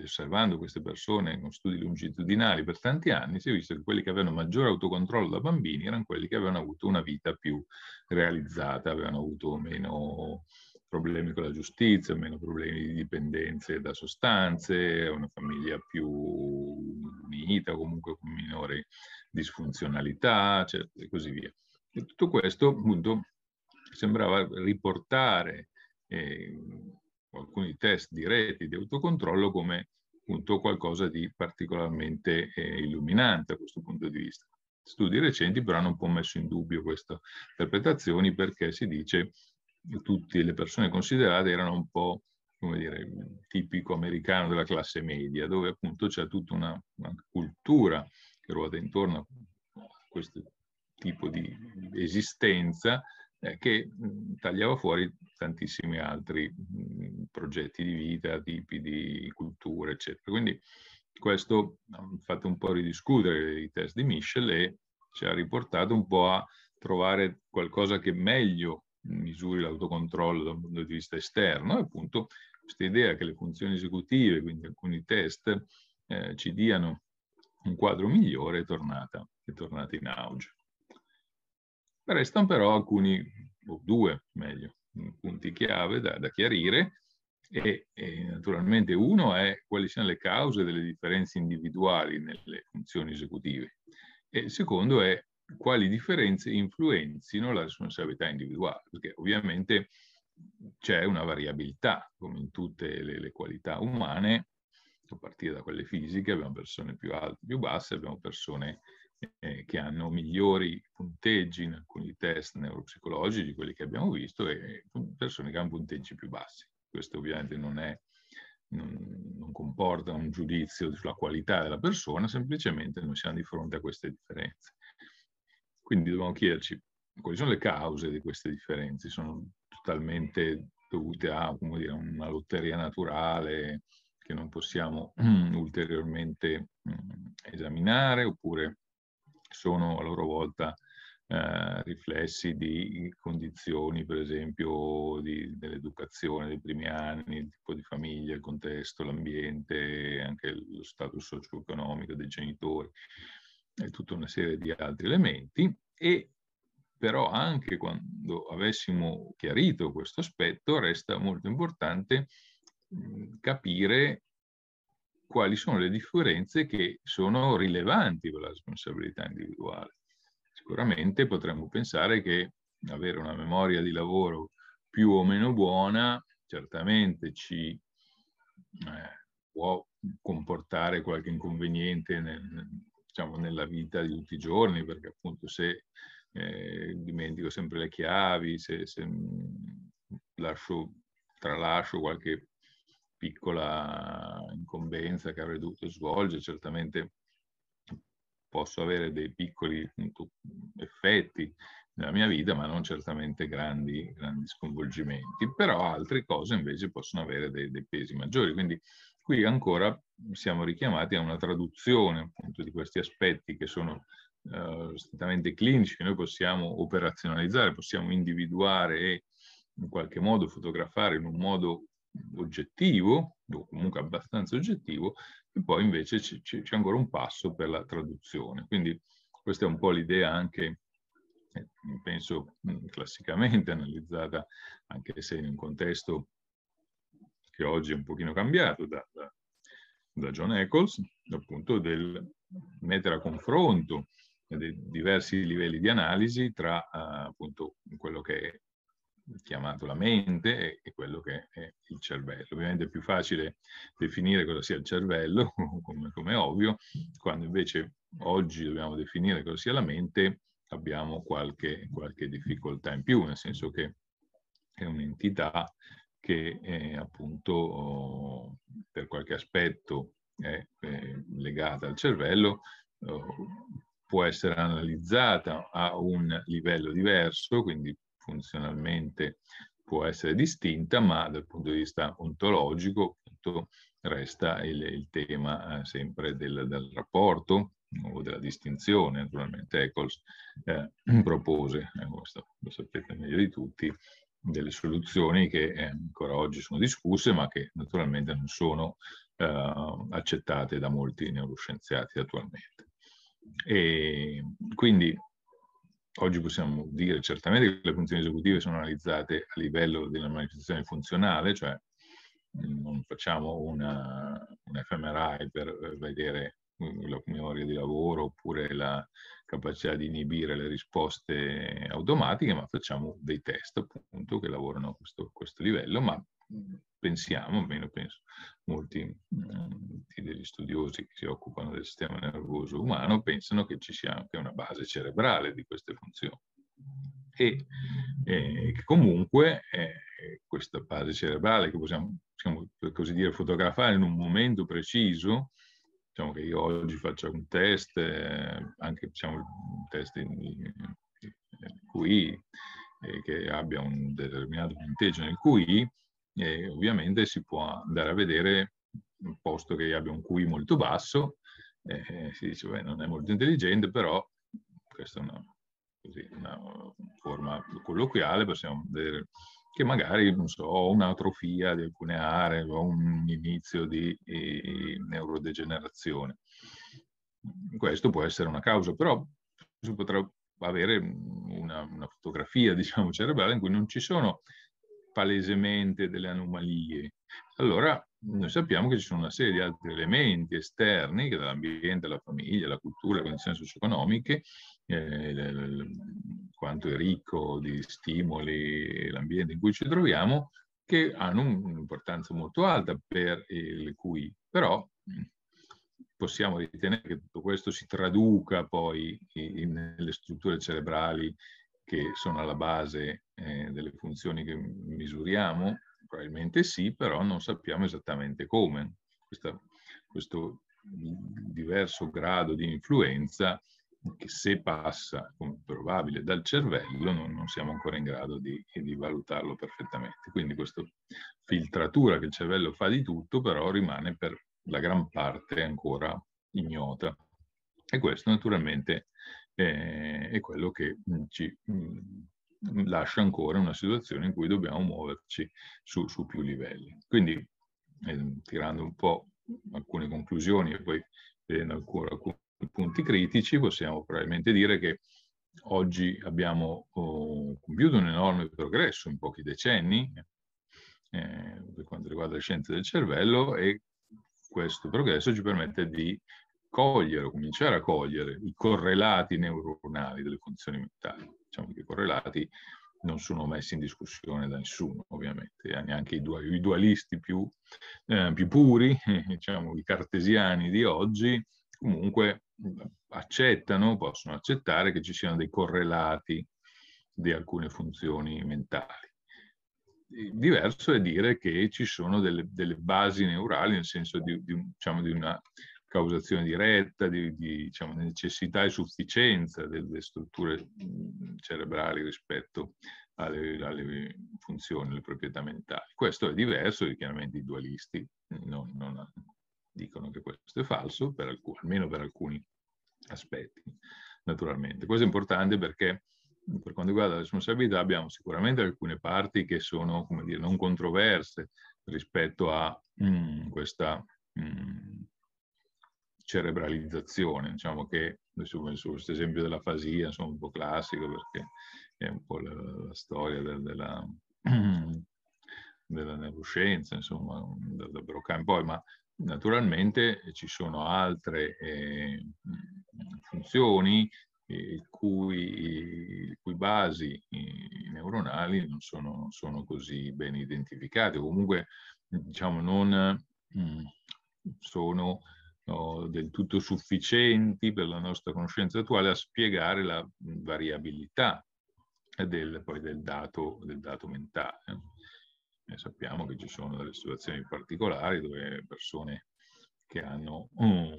osservando queste persone con studi longitudinali per tanti anni, si è visto che quelli che avevano maggiore autocontrollo da bambini erano quelli che avevano avuto una vita più realizzata, avevano avuto meno problemi con la giustizia, meno problemi di dipendenze da sostanze, una famiglia più unita, comunque con minore disfunzionalità, certo, e così via. E tutto questo appunto sembrava riportare eh, alcuni test di reti di autocontrollo come appunto qualcosa di particolarmente eh, illuminante da questo punto di vista. Studi recenti però hanno un po' messo in dubbio queste interpretazioni perché si dice che tutte le persone considerate erano un po' come dire, tipico americano della classe media, dove appunto c'è tutta una, una cultura che ruota intorno a questo tipo di esistenza eh, che mm, tagliava fuori tantissimi altri progetti di vita, tipi di culture, eccetera. Quindi questo ha mm, fatto un po' ridiscutere i test di Michel e ci ha riportato un po' a trovare qualcosa che meglio misuri l'autocontrollo dal punto di vista esterno e appunto questa idea che le funzioni esecutive, quindi alcuni test, eh, ci diano un quadro migliore è tornata, è tornata in auge. Restano però alcuni, o due meglio, mm, punti chiave da, da chiarire e, e, naturalmente uno è quali siano le cause delle differenze individuali nelle funzioni esecutive e il secondo è quali differenze influenzino la responsabilità individuale, perché ovviamente c'è una variabilità, come in tutte le, le qualità umane, a partire da quelle fisiche, abbiamo persone più alte, più basse, abbiamo persone eh, che hanno migliori punteggi in alcuni test neuropsicologici, quelli che abbiamo visto, e persone che hanno punteggi più bassi. Questo ovviamente non, è, non, non comporta un giudizio sulla qualità della persona, semplicemente noi siamo di fronte a queste differenze. Quindi dobbiamo chiederci quali sono le cause di queste differenze. Sono totalmente dovute a dire, una lotteria naturale che non possiamo ulteriormente mm, esaminare, oppure sono a loro volta eh, riflessi di condizioni, per esempio, dell'educazione dei primi anni, il tipo di famiglia, il contesto, l'ambiente, anche lo stato socio-economico dei genitori e tutta una serie di altri elementi e però anche quando avessimo chiarito questo aspetto resta molto importante mm, capire quali sono le differenze che sono rilevanti per la responsabilità individuale. Sicuramente potremmo pensare che avere una memoria di lavoro più o meno buona certamente ci eh, può comportare qualche inconveniente nel, diciamo, nella vita di tutti i giorni, perché appunto se eh, dimentico sempre le chiavi, se, se mm, lascio, tralascio qualche piccola incombenza che avrei dovuto svolgere, certamente posso avere dei piccoli effetti nella mia vita, ma non certamente grandi, grandi sconvolgimenti, però altre cose invece possono avere dei, dei pesi maggiori. Quindi qui ancora siamo richiamati a una traduzione appunto di questi aspetti che sono eh, strettamente clinici, che noi possiamo operazionalizzare, possiamo individuare e in qualche modo fotografare in un modo oggettivo, o comunque abbastanza oggettivo, e poi invece c'è ancora un passo per la traduzione. Quindi questa è un po' l'idea anche, eh, penso mm, classicamente analizzata, anche se in un contesto che oggi è un pochino cambiato da, da, da John Eccles, appunto del mettere a confronto dei diversi livelli di analisi tra uh, appunto quello che è chiamato la mente e quello che è il cervello. Ovviamente è più facile definire cosa sia il cervello, come, come ovvio, quando invece oggi dobbiamo definire cosa sia la mente, abbiamo qualche, qualche difficoltà in più, nel senso che è un'entità che è eh, appunto per qualche aspetto è, è legata al cervello, eh, può essere analizzata a un livello diverso, quindi funzionalmente può essere distinta, ma dal punto di vista ontologico appunto, resta il, il tema eh, sempre del, del, rapporto o della distinzione. Naturalmente Eccles eh, mm. propose, eh, lo sapete meglio di tutti, delle soluzioni che eh, ancora oggi sono discusse, ma che naturalmente non sono eh, accettate da molti neuroscienziati attualmente. E quindi Oggi possiamo dire certamente che le funzioni esecutive sono analizzate a livello della manifestazione funzionale, cioè mm, non facciamo una, un fMRI per eh, vedere mm, la memoria di lavoro oppure la capacità di inibire le risposte automatiche, ma facciamo dei test appunto che lavorano a questo, questo livello, ma mm, pensiamo, almeno penso molti, molti degli studiosi che si occupano del sistema nervoso umano, pensano che ci sia anche una base cerebrale di queste funzioni. E eh, comunque eh, questa base cerebrale che possiamo, possiamo, per così dire, fotografare in un momento preciso, diciamo che io oggi faccio un test, eh, anche diciamo, un test in, in QI, eh, che abbia un determinato punteggio nel QI, e ovviamente si può andare a vedere un posto che abbia un QI molto basso, e si dice beh, non è molto intelligente, però questa è una, così, una forma colloquiale, possiamo vedere che magari non so, ho un'atrofia di alcune aree, ho un inizio di eh, neurodegenerazione. Questo può essere una causa, però si potrà avere una, una fotografia diciamo, cerebrale in cui non ci sono palesemente delle anomalie. Allora noi sappiamo che ci sono una serie di altri elementi esterni, che dall'ambiente alla famiglia, alla cultura, le condizioni socio-economiche, eh, quanto è ricco di stimoli l'ambiente in cui ci troviamo, che hanno un'importanza molto alta per il cui, però possiamo ritenere che tutto questo si traduca poi nelle strutture cerebrali che sono alla base eh, delle funzioni che misuriamo? Probabilmente sì, però non sappiamo esattamente come. Questa, questo diverso grado di influenza che se passa, come probabile, dal cervello, non, non siamo ancora in grado di, di, valutarlo perfettamente. Quindi questa filtratura che il cervello fa di tutto, però rimane per la gran parte ancora ignota. E questo naturalmente eh, è quello che mm, ci mm, mm, lascia ancora una situazione in cui dobbiamo muoverci su, su più livelli. Quindi, eh, tirando un po' alcune conclusioni e poi vedendo ancora alcuni punti critici, possiamo probabilmente dire che oggi abbiamo oh, compiuto un enorme progresso in pochi decenni eh, per quanto riguarda le scienze del cervello e questo progresso ci permette di cogliere o cominciare a cogliere i correlati neuronali delle funzioni mentali. Diciamo che i correlati non sono messi in discussione da nessuno, ovviamente, eh, neanche i, dualisti più, eh, più puri, diciamo, i cartesiani di oggi, comunque accettano, possono accettare che ci siano dei correlati di alcune funzioni mentali. Diverso è dire che ci sono delle, delle basi neurali, nel senso di, di, diciamo, di una causazione diretta, di, di diciamo, necessità e sufficienza delle strutture mm, cerebrali rispetto alle, alle, funzioni, alle proprietà mentali. Questo è diverso, chiaramente i dualisti non, non dicono che questo è falso, per alcun, almeno per alcuni aspetti, naturalmente. Questo è importante perché per quanto riguarda la responsabilità abbiamo sicuramente alcune parti che sono, come dire, non controverse rispetto a mm, questa... Mm, cerebralizzazione, diciamo che su, questo esempio della fasia, sono un po' classico perché è un po' la, la storia del, della, della, neuroscienza, insomma, da, da Broca in poi, ma naturalmente ci sono altre eh, funzioni i cui, cui, basi neuronali non sono, sono, così ben identificate, comunque diciamo non mh, mm, sono o del tutto sufficienti per la nostra conoscenza attuale a spiegare la variabilità del, del, dato, del dato, mentale. E sappiamo che ci sono delle situazioni particolari dove persone che hanno um,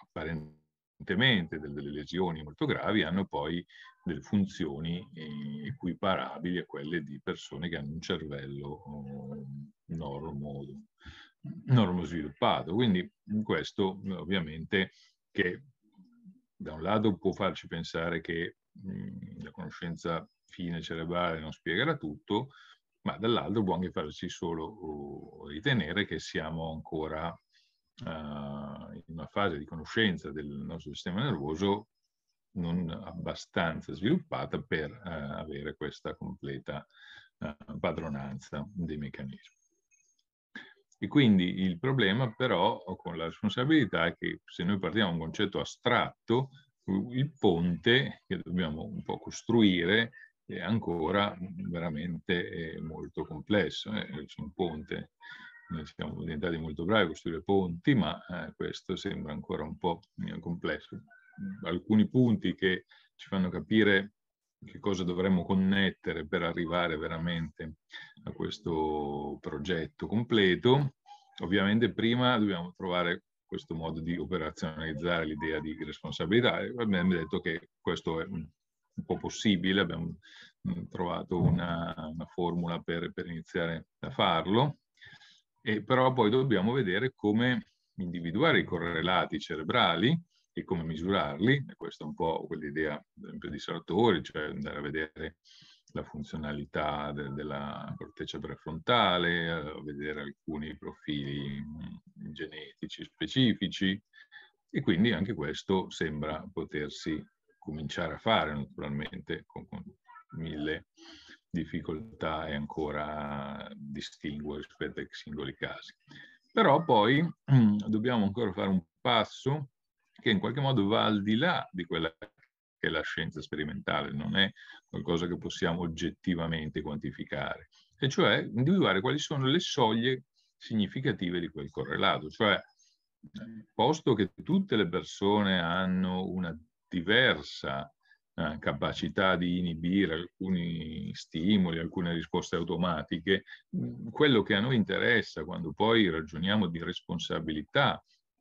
apparentemente delle lesioni molto gravi hanno poi delle funzioni eh, equiparabili a quelle di persone che hanno un cervello um, non Quindi questo ovviamente che da un lato può farci pensare che mh, mm, la conoscenza fine cerebrale non spiegherà tutto, ma dall'altro può anche farci solo oh, ritenere che siamo ancora uh, in una fase di conoscenza del nostro sistema nervoso non abbastanza sviluppata per uh, avere questa completa eh, padronanza dei meccanismi. E quindi il problema però con la responsabilità è che se noi partiamo da un concetto astratto, il ponte che dobbiamo un po' costruire è ancora veramente molto complesso. Eh? un ponte, noi siamo diventati molto bravi a costruire ponti, ma eh, questo sembra ancora un po' complesso. Alcuni punti che ci fanno capire che cosa dovremmo connettere per arrivare veramente a questo progetto completo. Ovviamente prima dobbiamo trovare questo modo di operazionalizzare l'idea di responsabilità. Abbiamo detto che questo è un po' possibile, abbiamo mm, trovato una, una formula per, per, iniziare a farlo, e però poi dobbiamo vedere come individuare i correlati cerebrali e come misurarli, e questa è un po' quell'idea di Sartori, cioè andare a vedere la funzionalità de della corteccia prefrontale, a eh, vedere alcuni profili genetici specifici, e quindi anche questo sembra potersi cominciare a fare naturalmente con, con mille difficoltà e ancora distingue rispetto ai singoli casi. Però poi dobbiamo ancora fare un passo che in qualche modo va al di là di quella che è la scienza sperimentale, non è qualcosa che possiamo oggettivamente quantificare, e cioè individuare quali sono le soglie significative di quel correlato, cioè posto che tutte le persone hanno una diversa eh, capacità di inibire alcuni stimoli, alcune risposte automatiche, mm, quello che a noi interessa quando poi ragioniamo di responsabilità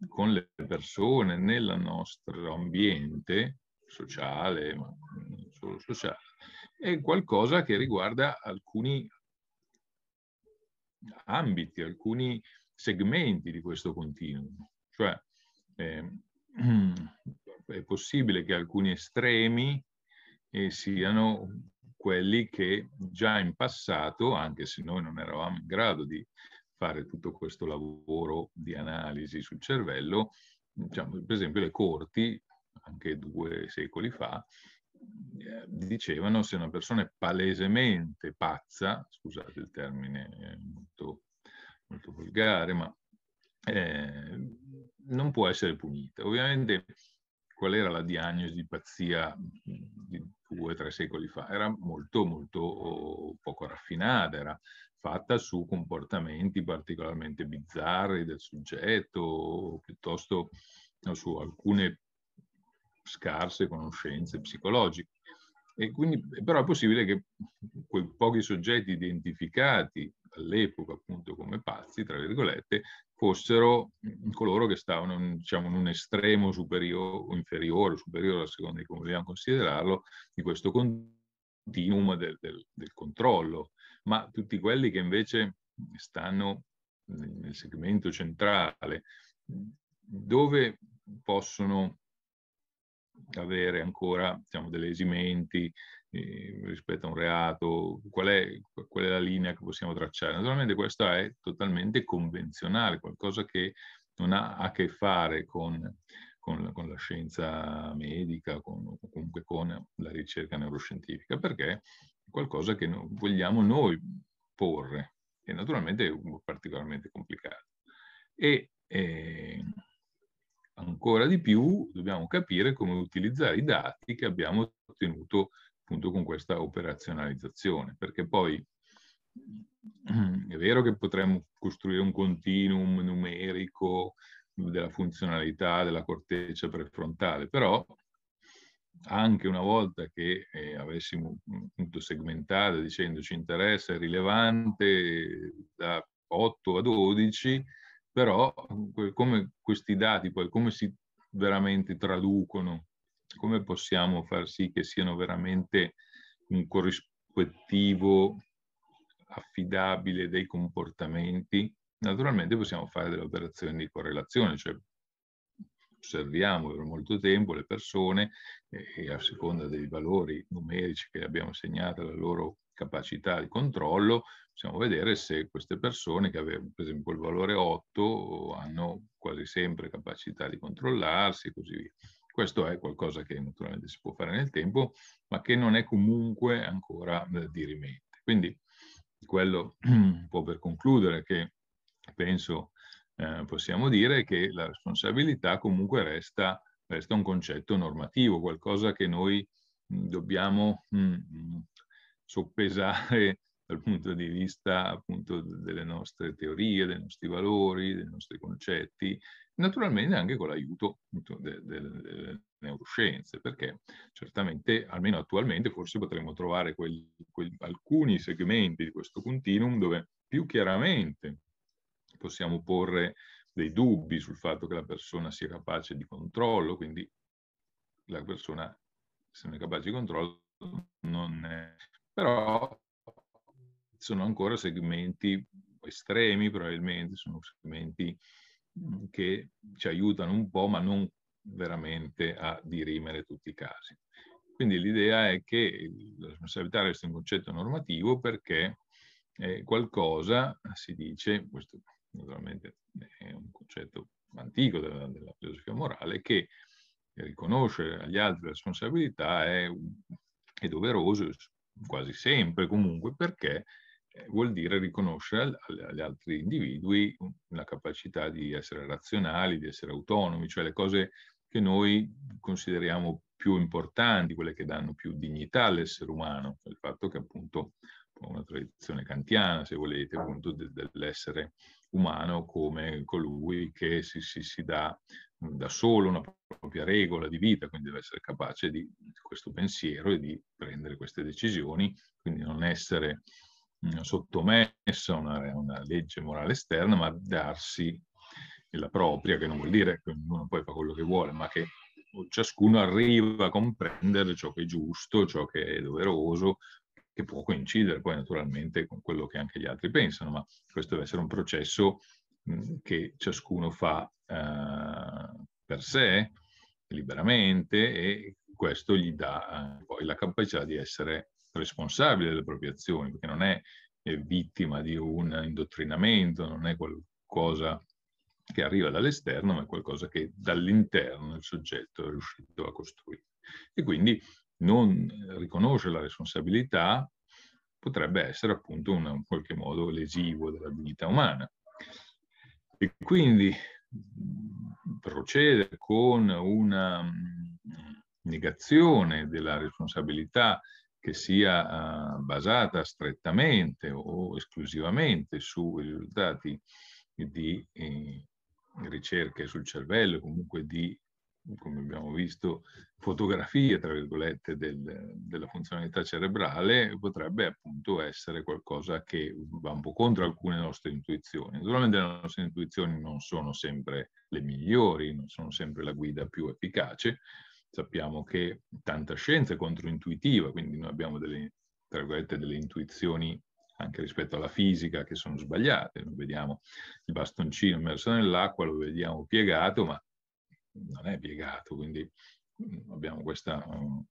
con le persone nel nostro ambiente sociale, ma non solo sociale, è qualcosa che riguarda alcuni ambiti, alcuni segmenti di questo continuum. Cioè eh, è possibile che alcuni estremi eh, siano quelli che già in passato, anche se noi non eravamo in grado di fare tutto questo lavoro di analisi sul cervello, diciamo, per esempio le corti, anche due secoli fa, eh, dicevano se una persona è palesemente pazza, scusate il termine molto, molto volgare, ma eh, non può essere punita. Ovviamente qual era la diagnosi di pazzia di due o tre secoli fa? Era molto, molto oh, poco raffinata, era fatta su comportamenti particolarmente bizzarri del soggetto, o piuttosto su alcune scarse conoscenze psicologiche. E quindi, però è possibile che quei pochi soggetti identificati all'epoca appunto come pazzi, tra virgolette, fossero coloro che stavano diciamo, in un estremo superiore o inferiore, superiore a seconda di come vogliamo considerarlo, di questo continuum del, del, del controllo ma tutti quelli che invece stanno nel segmento centrale, dove possono avere ancora diciamo, delle esimenti eh, rispetto a un reato, qual è, qual è, la linea che possiamo tracciare. Naturalmente questo è totalmente convenzionale, qualcosa che non ha a che fare con, con, la, con la, scienza medica, con, comunque con la ricerca neuroscientifica, perché qualcosa che vogliamo noi porre, che naturalmente è particolarmente complicato. E eh, ancora di più dobbiamo capire come utilizzare i dati che abbiamo ottenuto appunto con questa operazionalizzazione, perché poi è vero che potremmo costruire un continuum numerico della funzionalità della corteccia prefrontale, però anche una volta che eh, avessimo appunto segmentato dicendo ci interessa, è rilevante eh, da 8 a 12, però mm, come questi dati poi come si veramente traducono, come possiamo far sì che siano veramente un corrispettivo affidabile dei comportamenti, naturalmente possiamo fare delle operazioni di correlazione, cioè osserviamo per molto tempo le persone eh, e a seconda dei valori numerici che abbiamo segnato alla loro capacità di controllo, possiamo vedere se queste persone che avevano per esempio il valore 8 hanno quasi sempre capacità di controllarsi e così via. Questo è qualcosa che naturalmente si può fare nel tempo, ma che non è comunque ancora eh, dirimente. Quindi quello un po' per concludere che penso eh, possiamo dire che la responsabilità comunque resta, resta, un concetto normativo, qualcosa che noi mm, dobbiamo mm, mm soppesare dal punto di vista appunto delle nostre teorie, dei nostri valori, dei nostri concetti, naturalmente anche con l'aiuto delle, delle, neuroscienze, perché certamente, almeno attualmente, forse potremmo trovare quel, quel, alcuni segmenti di questo continuum dove più chiaramente possiamo porre dei dubbi sul fatto che la persona sia capace di controllo, quindi la persona, se non è capace di controllo, non è... Però sono ancora segmenti estremi, probabilmente, sono segmenti che ci aiutano un po', ma non veramente a dirimere tutti i casi. Quindi l'idea è che la responsabilità resta un concetto normativo perché eh, qualcosa, si dice, questo naturalmente è un concetto antico della, della filosofia morale, che riconoscere agli altri responsabilità è, è, doveroso quasi sempre comunque perché eh, vuol dire riconoscere agli altri individui la capacità di essere razionali, di essere autonomi, cioè le cose che noi consideriamo più importanti, quelle che danno più dignità all'essere umano, cioè il fatto che appunto una tradizione kantiana, se volete, appunto dell'essere umano come colui che si, si, si dà mm, da solo una propria regola di vita, quindi deve essere capace di questo pensiero e di prendere queste decisioni, quindi non essere mm, sottomessa a una, una, legge morale esterna, ma darsi la propria, che non vuol dire che ognuno poi fa quello che vuole, ma che ciascuno arriva a comprendere ciò che è giusto, ciò che è doveroso, che può coincidere poi naturalmente con quello che anche gli altri pensano, ma questo deve essere un processo che ciascuno fa eh, per sé, liberamente, e questo gli dà eh, poi la capacità di essere responsabile delle proprie azioni, perché non è, è vittima di un indottrinamento, non è qualcosa che arriva dall'esterno, ma è qualcosa che dall'interno il soggetto è riuscito a costruire. E quindi non eh, riconosce la responsabilità potrebbe essere appunto una, in qualche modo lesivo della dignità umana. E quindi mm, procede con una mm, negazione della responsabilità che sia ah, basata strettamente o esclusivamente sui risultati di eh, ricerche sul cervello, comunque di come abbiamo visto, fotografie, tra virgolette, del, della funzionalità cerebrale, potrebbe appunto essere qualcosa che va un po' contro alcune nostre intuizioni. Naturalmente le nostre intuizioni non sono sempre le migliori, non sono sempre la guida più efficace. Sappiamo che tanta scienza è controintuitiva, quindi noi abbiamo delle, tra virgolette, delle intuizioni anche rispetto alla fisica che sono sbagliate. Noi vediamo il bastoncino immerso nell'acqua, lo vediamo piegato, ma non è piegato, quindi mm, abbiamo questa eh,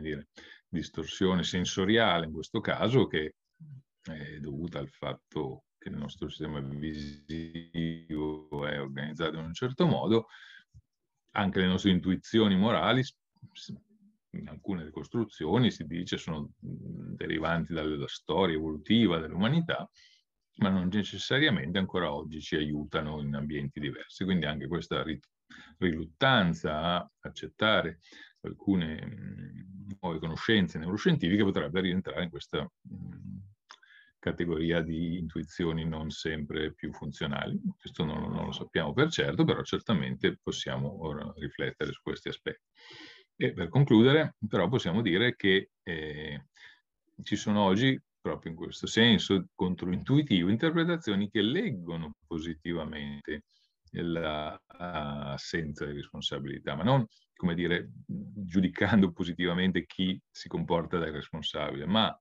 dire, distorsione sensoriale in questo caso che è dovuta al fatto che il nostro sistema visivo è organizzato in un certo modo, anche le nostre intuizioni morali, in alcune ricostruzioni si dice sono mm, derivanti dalla storia evolutiva dell'umanità, ma non necessariamente ancora oggi ci aiutano in ambienti diversi. Quindi anche questa riluttanza a accettare alcune mm, nuove conoscenze neuroscientifiche potrebbe rientrare in questa mm, categoria di intuizioni non sempre più funzionali. Questo non, non, lo sappiamo per certo, però certamente possiamo ora riflettere su questi aspetti. E per concludere, però, possiamo dire che eh, ci sono oggi, proprio in questo senso controintuitivo, interpretazioni che leggono positivamente l'assenza ah, di responsabilità, ma non, come dire, giudicando positivamente chi si comporta da responsabile, ma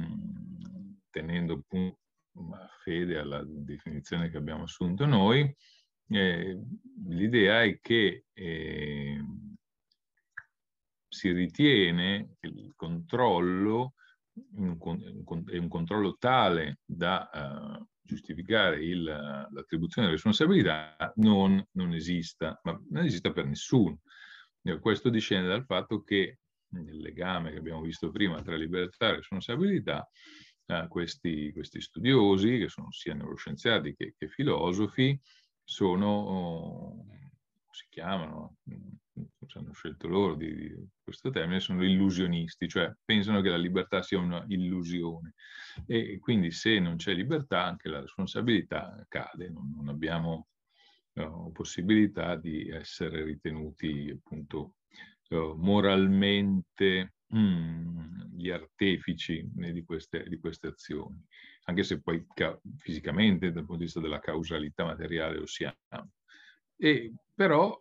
mm, tenendo appunto fede alla definizione che abbiamo assunto noi, eh, l'idea è che eh, si ritiene che il controllo è un, controllo tale da uh, giustificare il, eh, l'attribuzione della responsabilità non, non, esista, ma non esista per nessuno. Questo discende dal fatto che nel legame che abbiamo visto prima tra libertà e responsabilità, eh, questi, questi, studiosi, che sono sia neuroscienziati che, che filosofi, sono si chiamano, mm, hanno scelto loro di, di questo termine, sono illusionisti, cioè pensano che la libertà sia un'illusione. E quindi se non c'è libertà anche la responsabilità cade, non, non abbiamo no, eh, possibilità di essere ritenuti appunto eh, moralmente mm, gli artefici eh, di queste, di queste, azioni, anche se poi fisicamente dal punto di vista della causalità materiale lo siamo. E però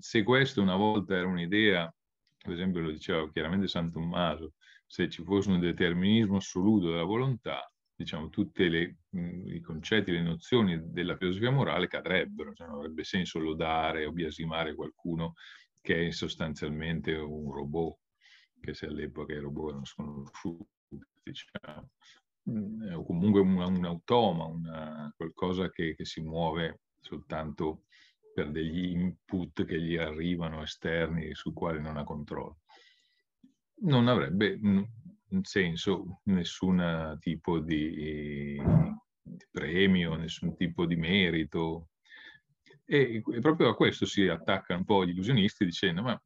se questa una volta era un'idea, per esempio lo diceva chiaramente San Tommaso, se ci fosse un determinismo assoluto della volontà, diciamo, tutti i concetti, le nozioni della filosofia morale cadrebbero, cioè non avrebbe senso lodare o biasimare qualcuno che è sostanzialmente un robot, che se all'epoca i robot erano sconosciuti, diciamo, o comunque un, un automa, una, qualcosa che, che si muove soltanto per degli input che gli arrivano esterni sui quali non ha controllo. Non avrebbe senso nessun tipo di, di premio, nessun tipo di merito, e, proprio a questo si attaccano un po' gli illusionisti dicendo ma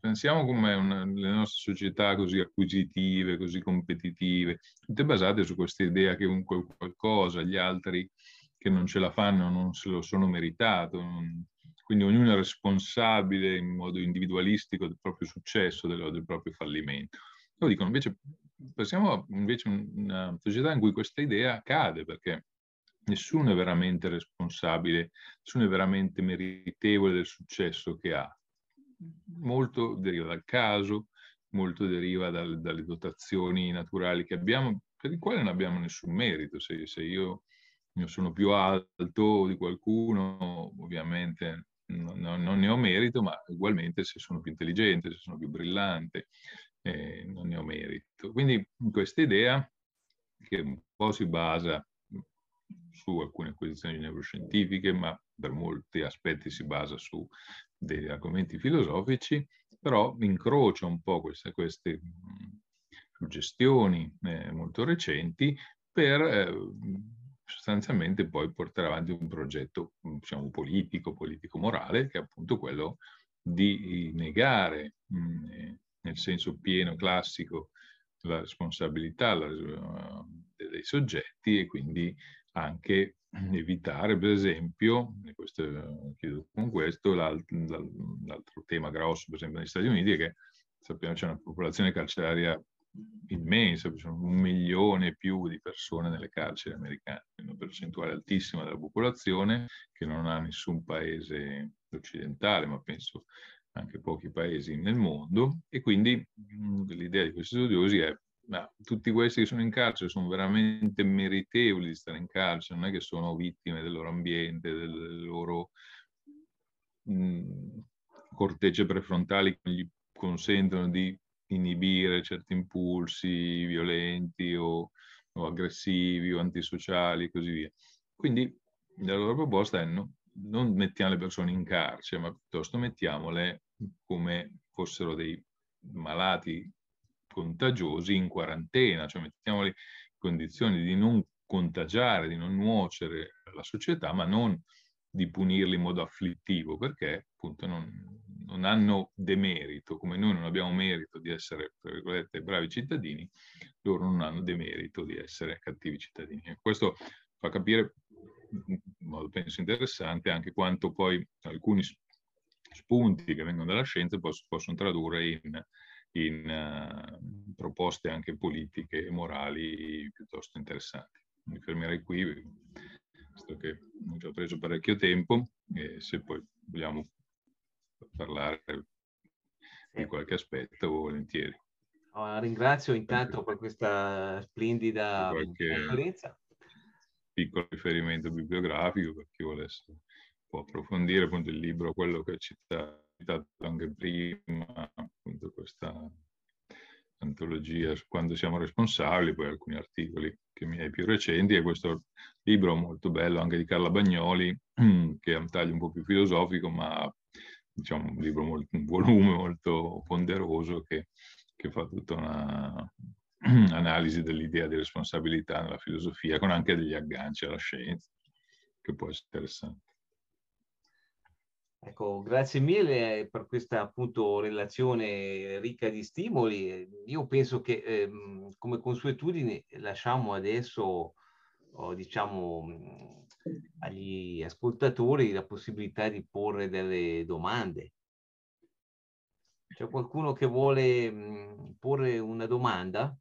pensiamo come le nostre società così acquisitive, così competitive, tutte basate su questa idea che un qualcosa, gli altri che non ce la fanno non se lo sono meritato, non, quindi ognuno è responsabile in modo individualistico del proprio successo, del, del proprio fallimento. Io dico, invece, passiamo a invece una società in cui questa idea cade, perché nessuno è veramente responsabile, nessuno è veramente meritevole del successo che ha. Molto deriva dal caso, molto deriva dal, dalle dotazioni naturali che abbiamo, per le quali non abbiamo nessun merito. Se, se io sono più alto di qualcuno, ovviamente non, non ne ho merito, ma ugualmente se sono più intelligente, se sono più brillante, eh, non ne ho merito. Quindi questa idea, che un po' si basa su alcune acquisizioni neuroscientifiche, ma per molti aspetti si basa su degli argomenti filosofici, però incrocia un po' queste, queste mm, suggestioni eh, molto recenti per eh, sostanzialmente poi portare avanti un progetto mhmm, diciamo, politico, politico-morale, che è appunto quello di negare mh, mhmm, eh, nel senso pieno, classico, la responsabilità la, eh, dei soggetti e quindi anche evitare, per esempio, questo, chiudo con questo, l'altro, l'altro tema grosso, per esempio, negli Stati Uniti è che sappiamo c'è una popolazione carceraria immenso, cioè un milione e più di persone nelle carceri americane, una percentuale altissima della popolazione che non ha nessun paese occidentale, ma penso anche pochi paesi nel mondo, e quindi mm, l'idea di questi studiosi è ma tutti questi che sono in carcere sono veramente meritevoli di stare in carcere, non è che sono vittime del loro ambiente, delle loro mh, mm, cortecce prefrontali che gli consentono di inibire certi impulsi violenti o, o aggressivi o antisociali e così via. Quindi la loro proposta è no, non mettiamo le persone in carcere, ma piuttosto mettiamole come fossero dei malati contagiosi in quarantena, cioè mettiamoli in condizioni di non contagiare, di non nuocere la società, ma non di punirli in modo afflittivo, perché appunto non, non hanno demerito, come noi non abbiamo merito di essere, tra virgolette, bravi cittadini, loro non hanno demerito di essere cattivi cittadini. E questo fa capire, in modo penso interessante, anche quanto poi alcuni spunti che vengono dalla scienza possono, possono tradurre in, in uh, proposte anche politiche e morali piuttosto interessanti. Mi fermerei qui, visto che ho già preso parecchio tempo e se poi vogliamo parlare di qualche aspetto volentieri. Oh, ringrazio intanto per questa splendida conferenza. Piccolo riferimento bibliografico per chi volesse può approfondire appunto il libro, quello che ho citato anche prima, appunto questa antologia su quando siamo responsabili, poi alcuni articoli che miei più recenti e questo libro molto bello anche di Carla Bagnoli che ha un taglio un po' più filosofico ma diciamo, un libro molto, un volume molto ponderoso che, che fa tutta un'analisi dell'idea di responsabilità nella filosofia, con anche degli agganci alla scienza, che può essere interessante. Ecco, grazie mille eh, per questa appunto relazione ricca di stimoli. Io penso che ehm, come consuetudine lasciamo adesso, oh, diciamo, agli ascoltatori la possibilità di porre delle domande. C'è qualcuno che vuole mh, mhmm, porre una domanda?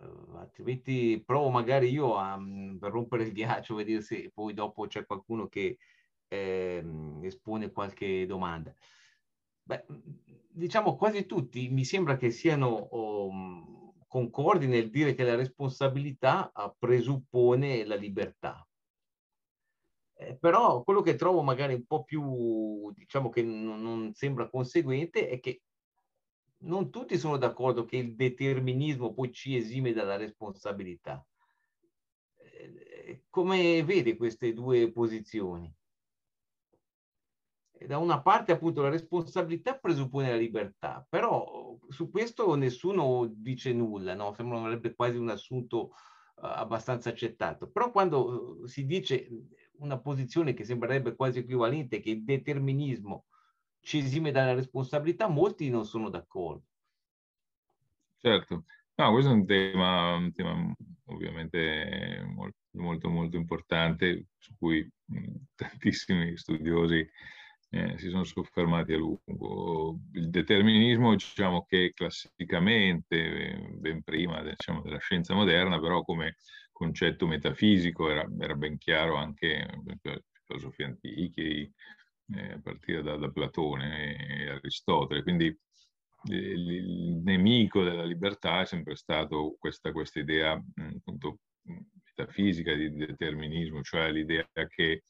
Uh, altrimenti provo magari io a, mh, mhmm, per rompere il ghiaccio, vedere se poi dopo c'è qualcuno che eh, espone qualche domanda. Beh, mhmm, diciamo quasi tutti, mi sembra che siano... Oh, concordi nel dire che la responsabilità presuppone la libertà. Eh, però quello che trovo magari un po' più, diciamo che non, non sembra conseguente, è che non tutti sono d'accordo che il determinismo poi ci esime dalla responsabilità. Eh, eh come vede queste due posizioni? da una parte appunto la responsabilità presuppone la libertà, però su questo nessuno dice nulla, no? sembrerebbe quasi un assunto eh, abbastanza accettato, però quando eh, si dice una posizione che sembrerebbe quasi equivalente, che il determinismo ci esime dalla responsabilità, molti non sono d'accordo. Certo, no, questo è un tema, un tema mm, ovviamente molto, molto, molto importante su cui mm, tantissimi studiosi eh, si sono soffermati a lungo. Il determinismo, diciamo che classicamente, eh, ben prima diciamo, della scienza moderna, però come concetto metafisico era, era ben chiaro anche per filosofi antichi, eh, a partire da, da, Platone e Aristotele. Quindi eh, il nemico della libertà è sempre stato questa, questa idea mh, appunto, metafisica di determinismo, cioè l'idea che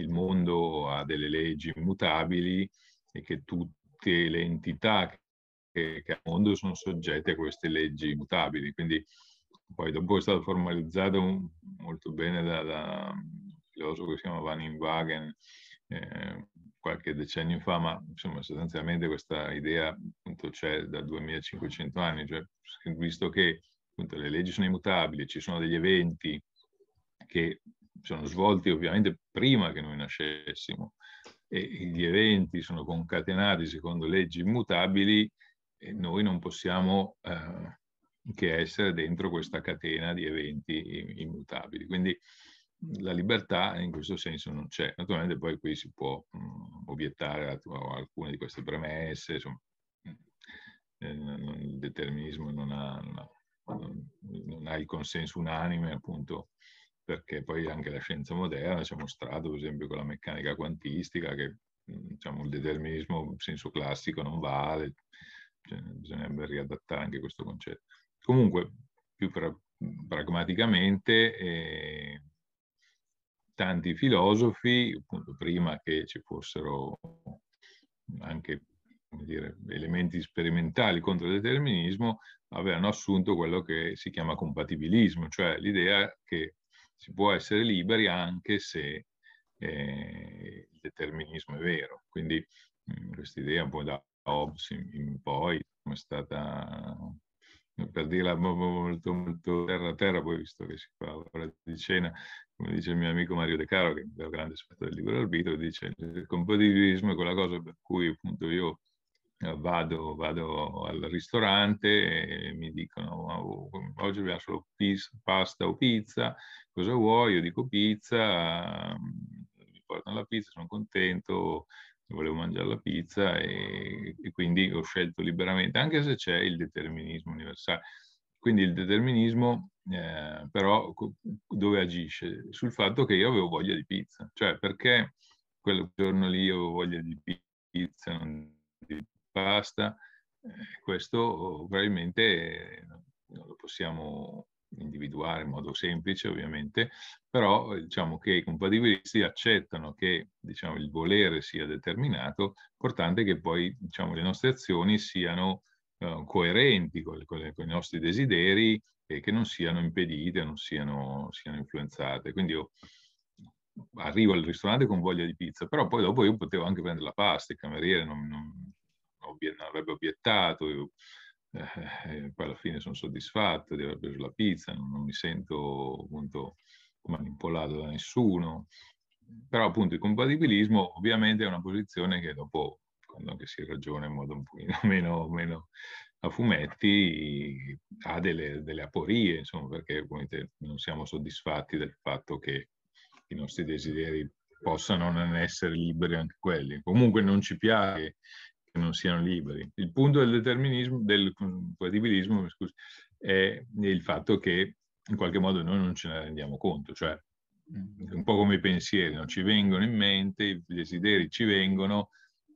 il mondo ha delle leggi immutabili e che tutte le entità che, che al mondo sono soggette a queste leggi immutabili. Quindi poi dopo è stato formalizzato un, molto bene da, da, un filosofo che si chiama Van Inwagen eh, qualche decennio fa, ma insomma sostanzialmente questa idea appunto c'è da 2500 anni, cioè visto che appunto, le leggi sono immutabili, ci sono degli eventi che sono svolti ovviamente prima che noi nascessimo e gli eventi sono concatenati secondo leggi immutabili e noi non possiamo eh, che essere dentro questa catena di eventi immutabili. Quindi la libertà in questo senso non c'è. Naturalmente poi qui si può mh, mm, obiettare a, a, alcune di queste premesse, insomma, mm, eh, il determinismo non ha, non, non ha, il consenso unanime, appunto perché poi anche la scienza moderna ci ha mostrato, per esempio, con la meccanica quantistica, che mm, diciamo, il determinismo in senso classico non vale, cioè, bisognerebbe riadattare anche questo concetto. Comunque, più pra pragmaticamente, eh, tanti filosofi, appunto, prima che ci fossero anche dire, elementi sperimentali contro il determinismo, avevano assunto quello che si chiama compatibilismo, cioè l'idea che si può essere liberi anche se eh, il determinismo è vero. Quindi mm, questa idea un po' da Hobbes in, in poi è stata per dirla molto, molto terra a terra, poi visto che si fa ora di cena, come dice il mio amico Mario De Caro, che è un grande esperto del libro arbitro, dice che il compatibilismo è quella cosa per cui appunto io eh, vado, vado, al ristorante e mi dicono oh, oggi abbiamo solo pasta o pizza, cosa vuoi? Io dico pizza, mm, mi portano la pizza, sono contento, volevo mangiare la pizza e, e quindi ho scelto liberamente, anche se c'è il determinismo universale. Quindi il determinismo eh, però dove agisce? Sul fatto che io avevo voglia di pizza, cioè perché quel giorno lì avevo voglia di pizza, non basta, eh, questo probabilmente eh, non lo possiamo individuare in modo semplice ovviamente, però diciamo che i compatibilisti accettano che diciamo, il volere sia determinato, importante che poi diciamo, le nostre azioni siano eh, coerenti con, con, con, i nostri desideri e che non siano impedite, non siano, siano influenzate. Quindi io arrivo al ristorante con voglia di pizza, però poi dopo io potevo anche prendere la pasta, il cameriere non, non avrebbe obiettato, io, eh, eh, poi alla fine sono soddisfatto di aver preso la pizza, non, non mi sento appunto manipolato da nessuno. Però appunto il compatibilismo ovviamente è una posizione che dopo, quando anche si ragiona in modo un pochino meno, meno a fumetti, ha delle, delle aporie, insomma, perché appunto, non siamo soddisfatti del fatto che i nostri desideri possano non essere liberi anche quelli. Comunque non ci piace che non siano liberi. Il punto del determinismo, del compatibilismo, scusi, è il fatto che in qualche modo noi non ce ne rendiamo conto, cioè mm. un po' come i pensieri, no? ci vengono in mente, i desideri ci vengono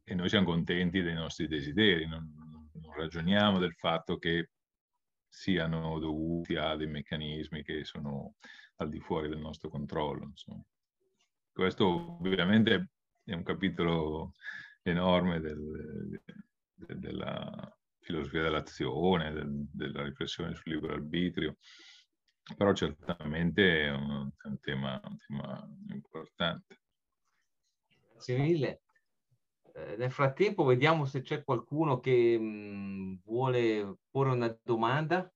e noi siamo contenti dei nostri desideri, non, non ragioniamo del fatto che siano dovuti a dei meccanismi che sono al di fuori del nostro controllo. Insomma. Questo ovviamente è un capitolo enorme del, de, della filosofia dell'azione, del, della riflessione sul libero arbitrio, però certamente è un, è un, tema, un tema, importante. Grazie mille. Eh, nel frattempo vediamo se c'è qualcuno che mh, mm, vuole porre una domanda.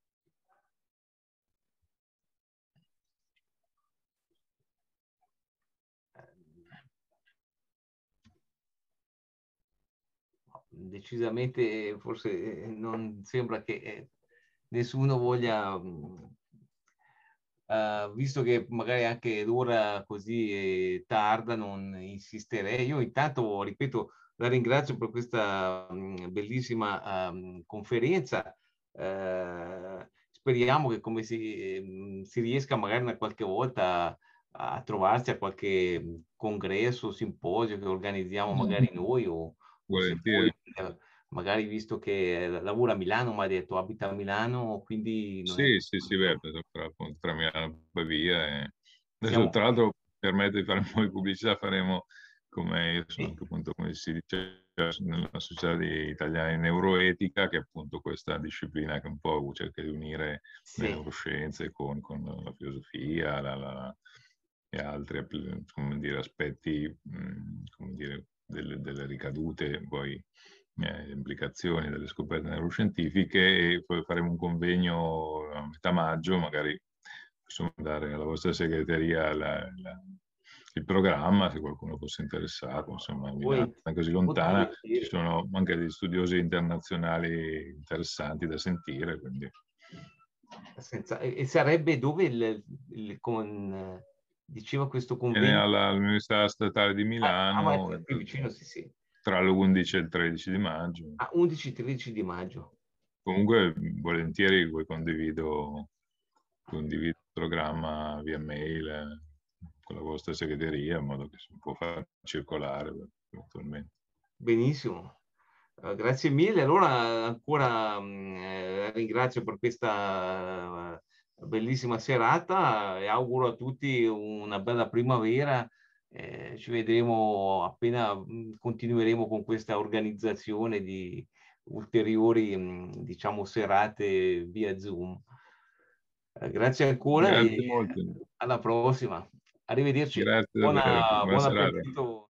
decisamente eh, forse eh, non sembra che eh, nessuno voglia, uh, visto che magari anche l'ora così tarda non insisterei. Io intanto, ripeto, la ringrazio per questa mm, bellissima um, conferenza. Uh, speriamo che come si, mm, si, riesca magari una qualche volta a, a trovarsi a qualche congresso, simposio che organizziamo magari noi o Volentieri. Poi, magari visto che eh, lavora a Milano, ma ha detto abita a Milano, quindi... Sì, è... sì, sì, beh, tra, tra Milano e Pavia. E... Eh. Siamo... Tra l'altro, permette di fare un po' di pubblicità, faremo come io sono anche appunto come si dice nella società italiana di neuroetica, che è appunto questa disciplina che un po' cerca di unire sì. le neuroscienze con, con la filosofia la, la, e altri dire, aspetti, mhmm, come dire, delle, delle ricadute, poi eh, implicazioni delle scoperte neuroscientifiche e poi faremo un convegno a metà maggio, magari possiamo mandare alla vostra segreteria la, la, il programma, se qualcuno fosse interessato, insomma, è così lontana, ci sono anche degli studiosi internazionali interessanti da sentire. Quindi. Senza, e sarebbe dove il, il con eh, diceva questo convegno... All'Università Statale di Milano. Ah, ah, è più eh, vicino, sì, sì. Tra l'11 e il 13 di maggio. Ah, 11 e 13 di maggio. Comunque volentieri poi condivido, condivido il programma via mail eh, con la vostra segreteria in modo che si può far circolare eventualmente. Benissimo, eh, grazie mille. Allora ancora mm, eh, ringrazio per questa bellissima serata e auguro a tutti una bella primavera. Eh, ci vedremo appena mm, continueremo con questa organizzazione di ulteriori mm, diciamo serate via Zoom. Eh, grazie ancora grazie e molto. alla prossima. Arrivederci. Grazie buona, davvero, buona buon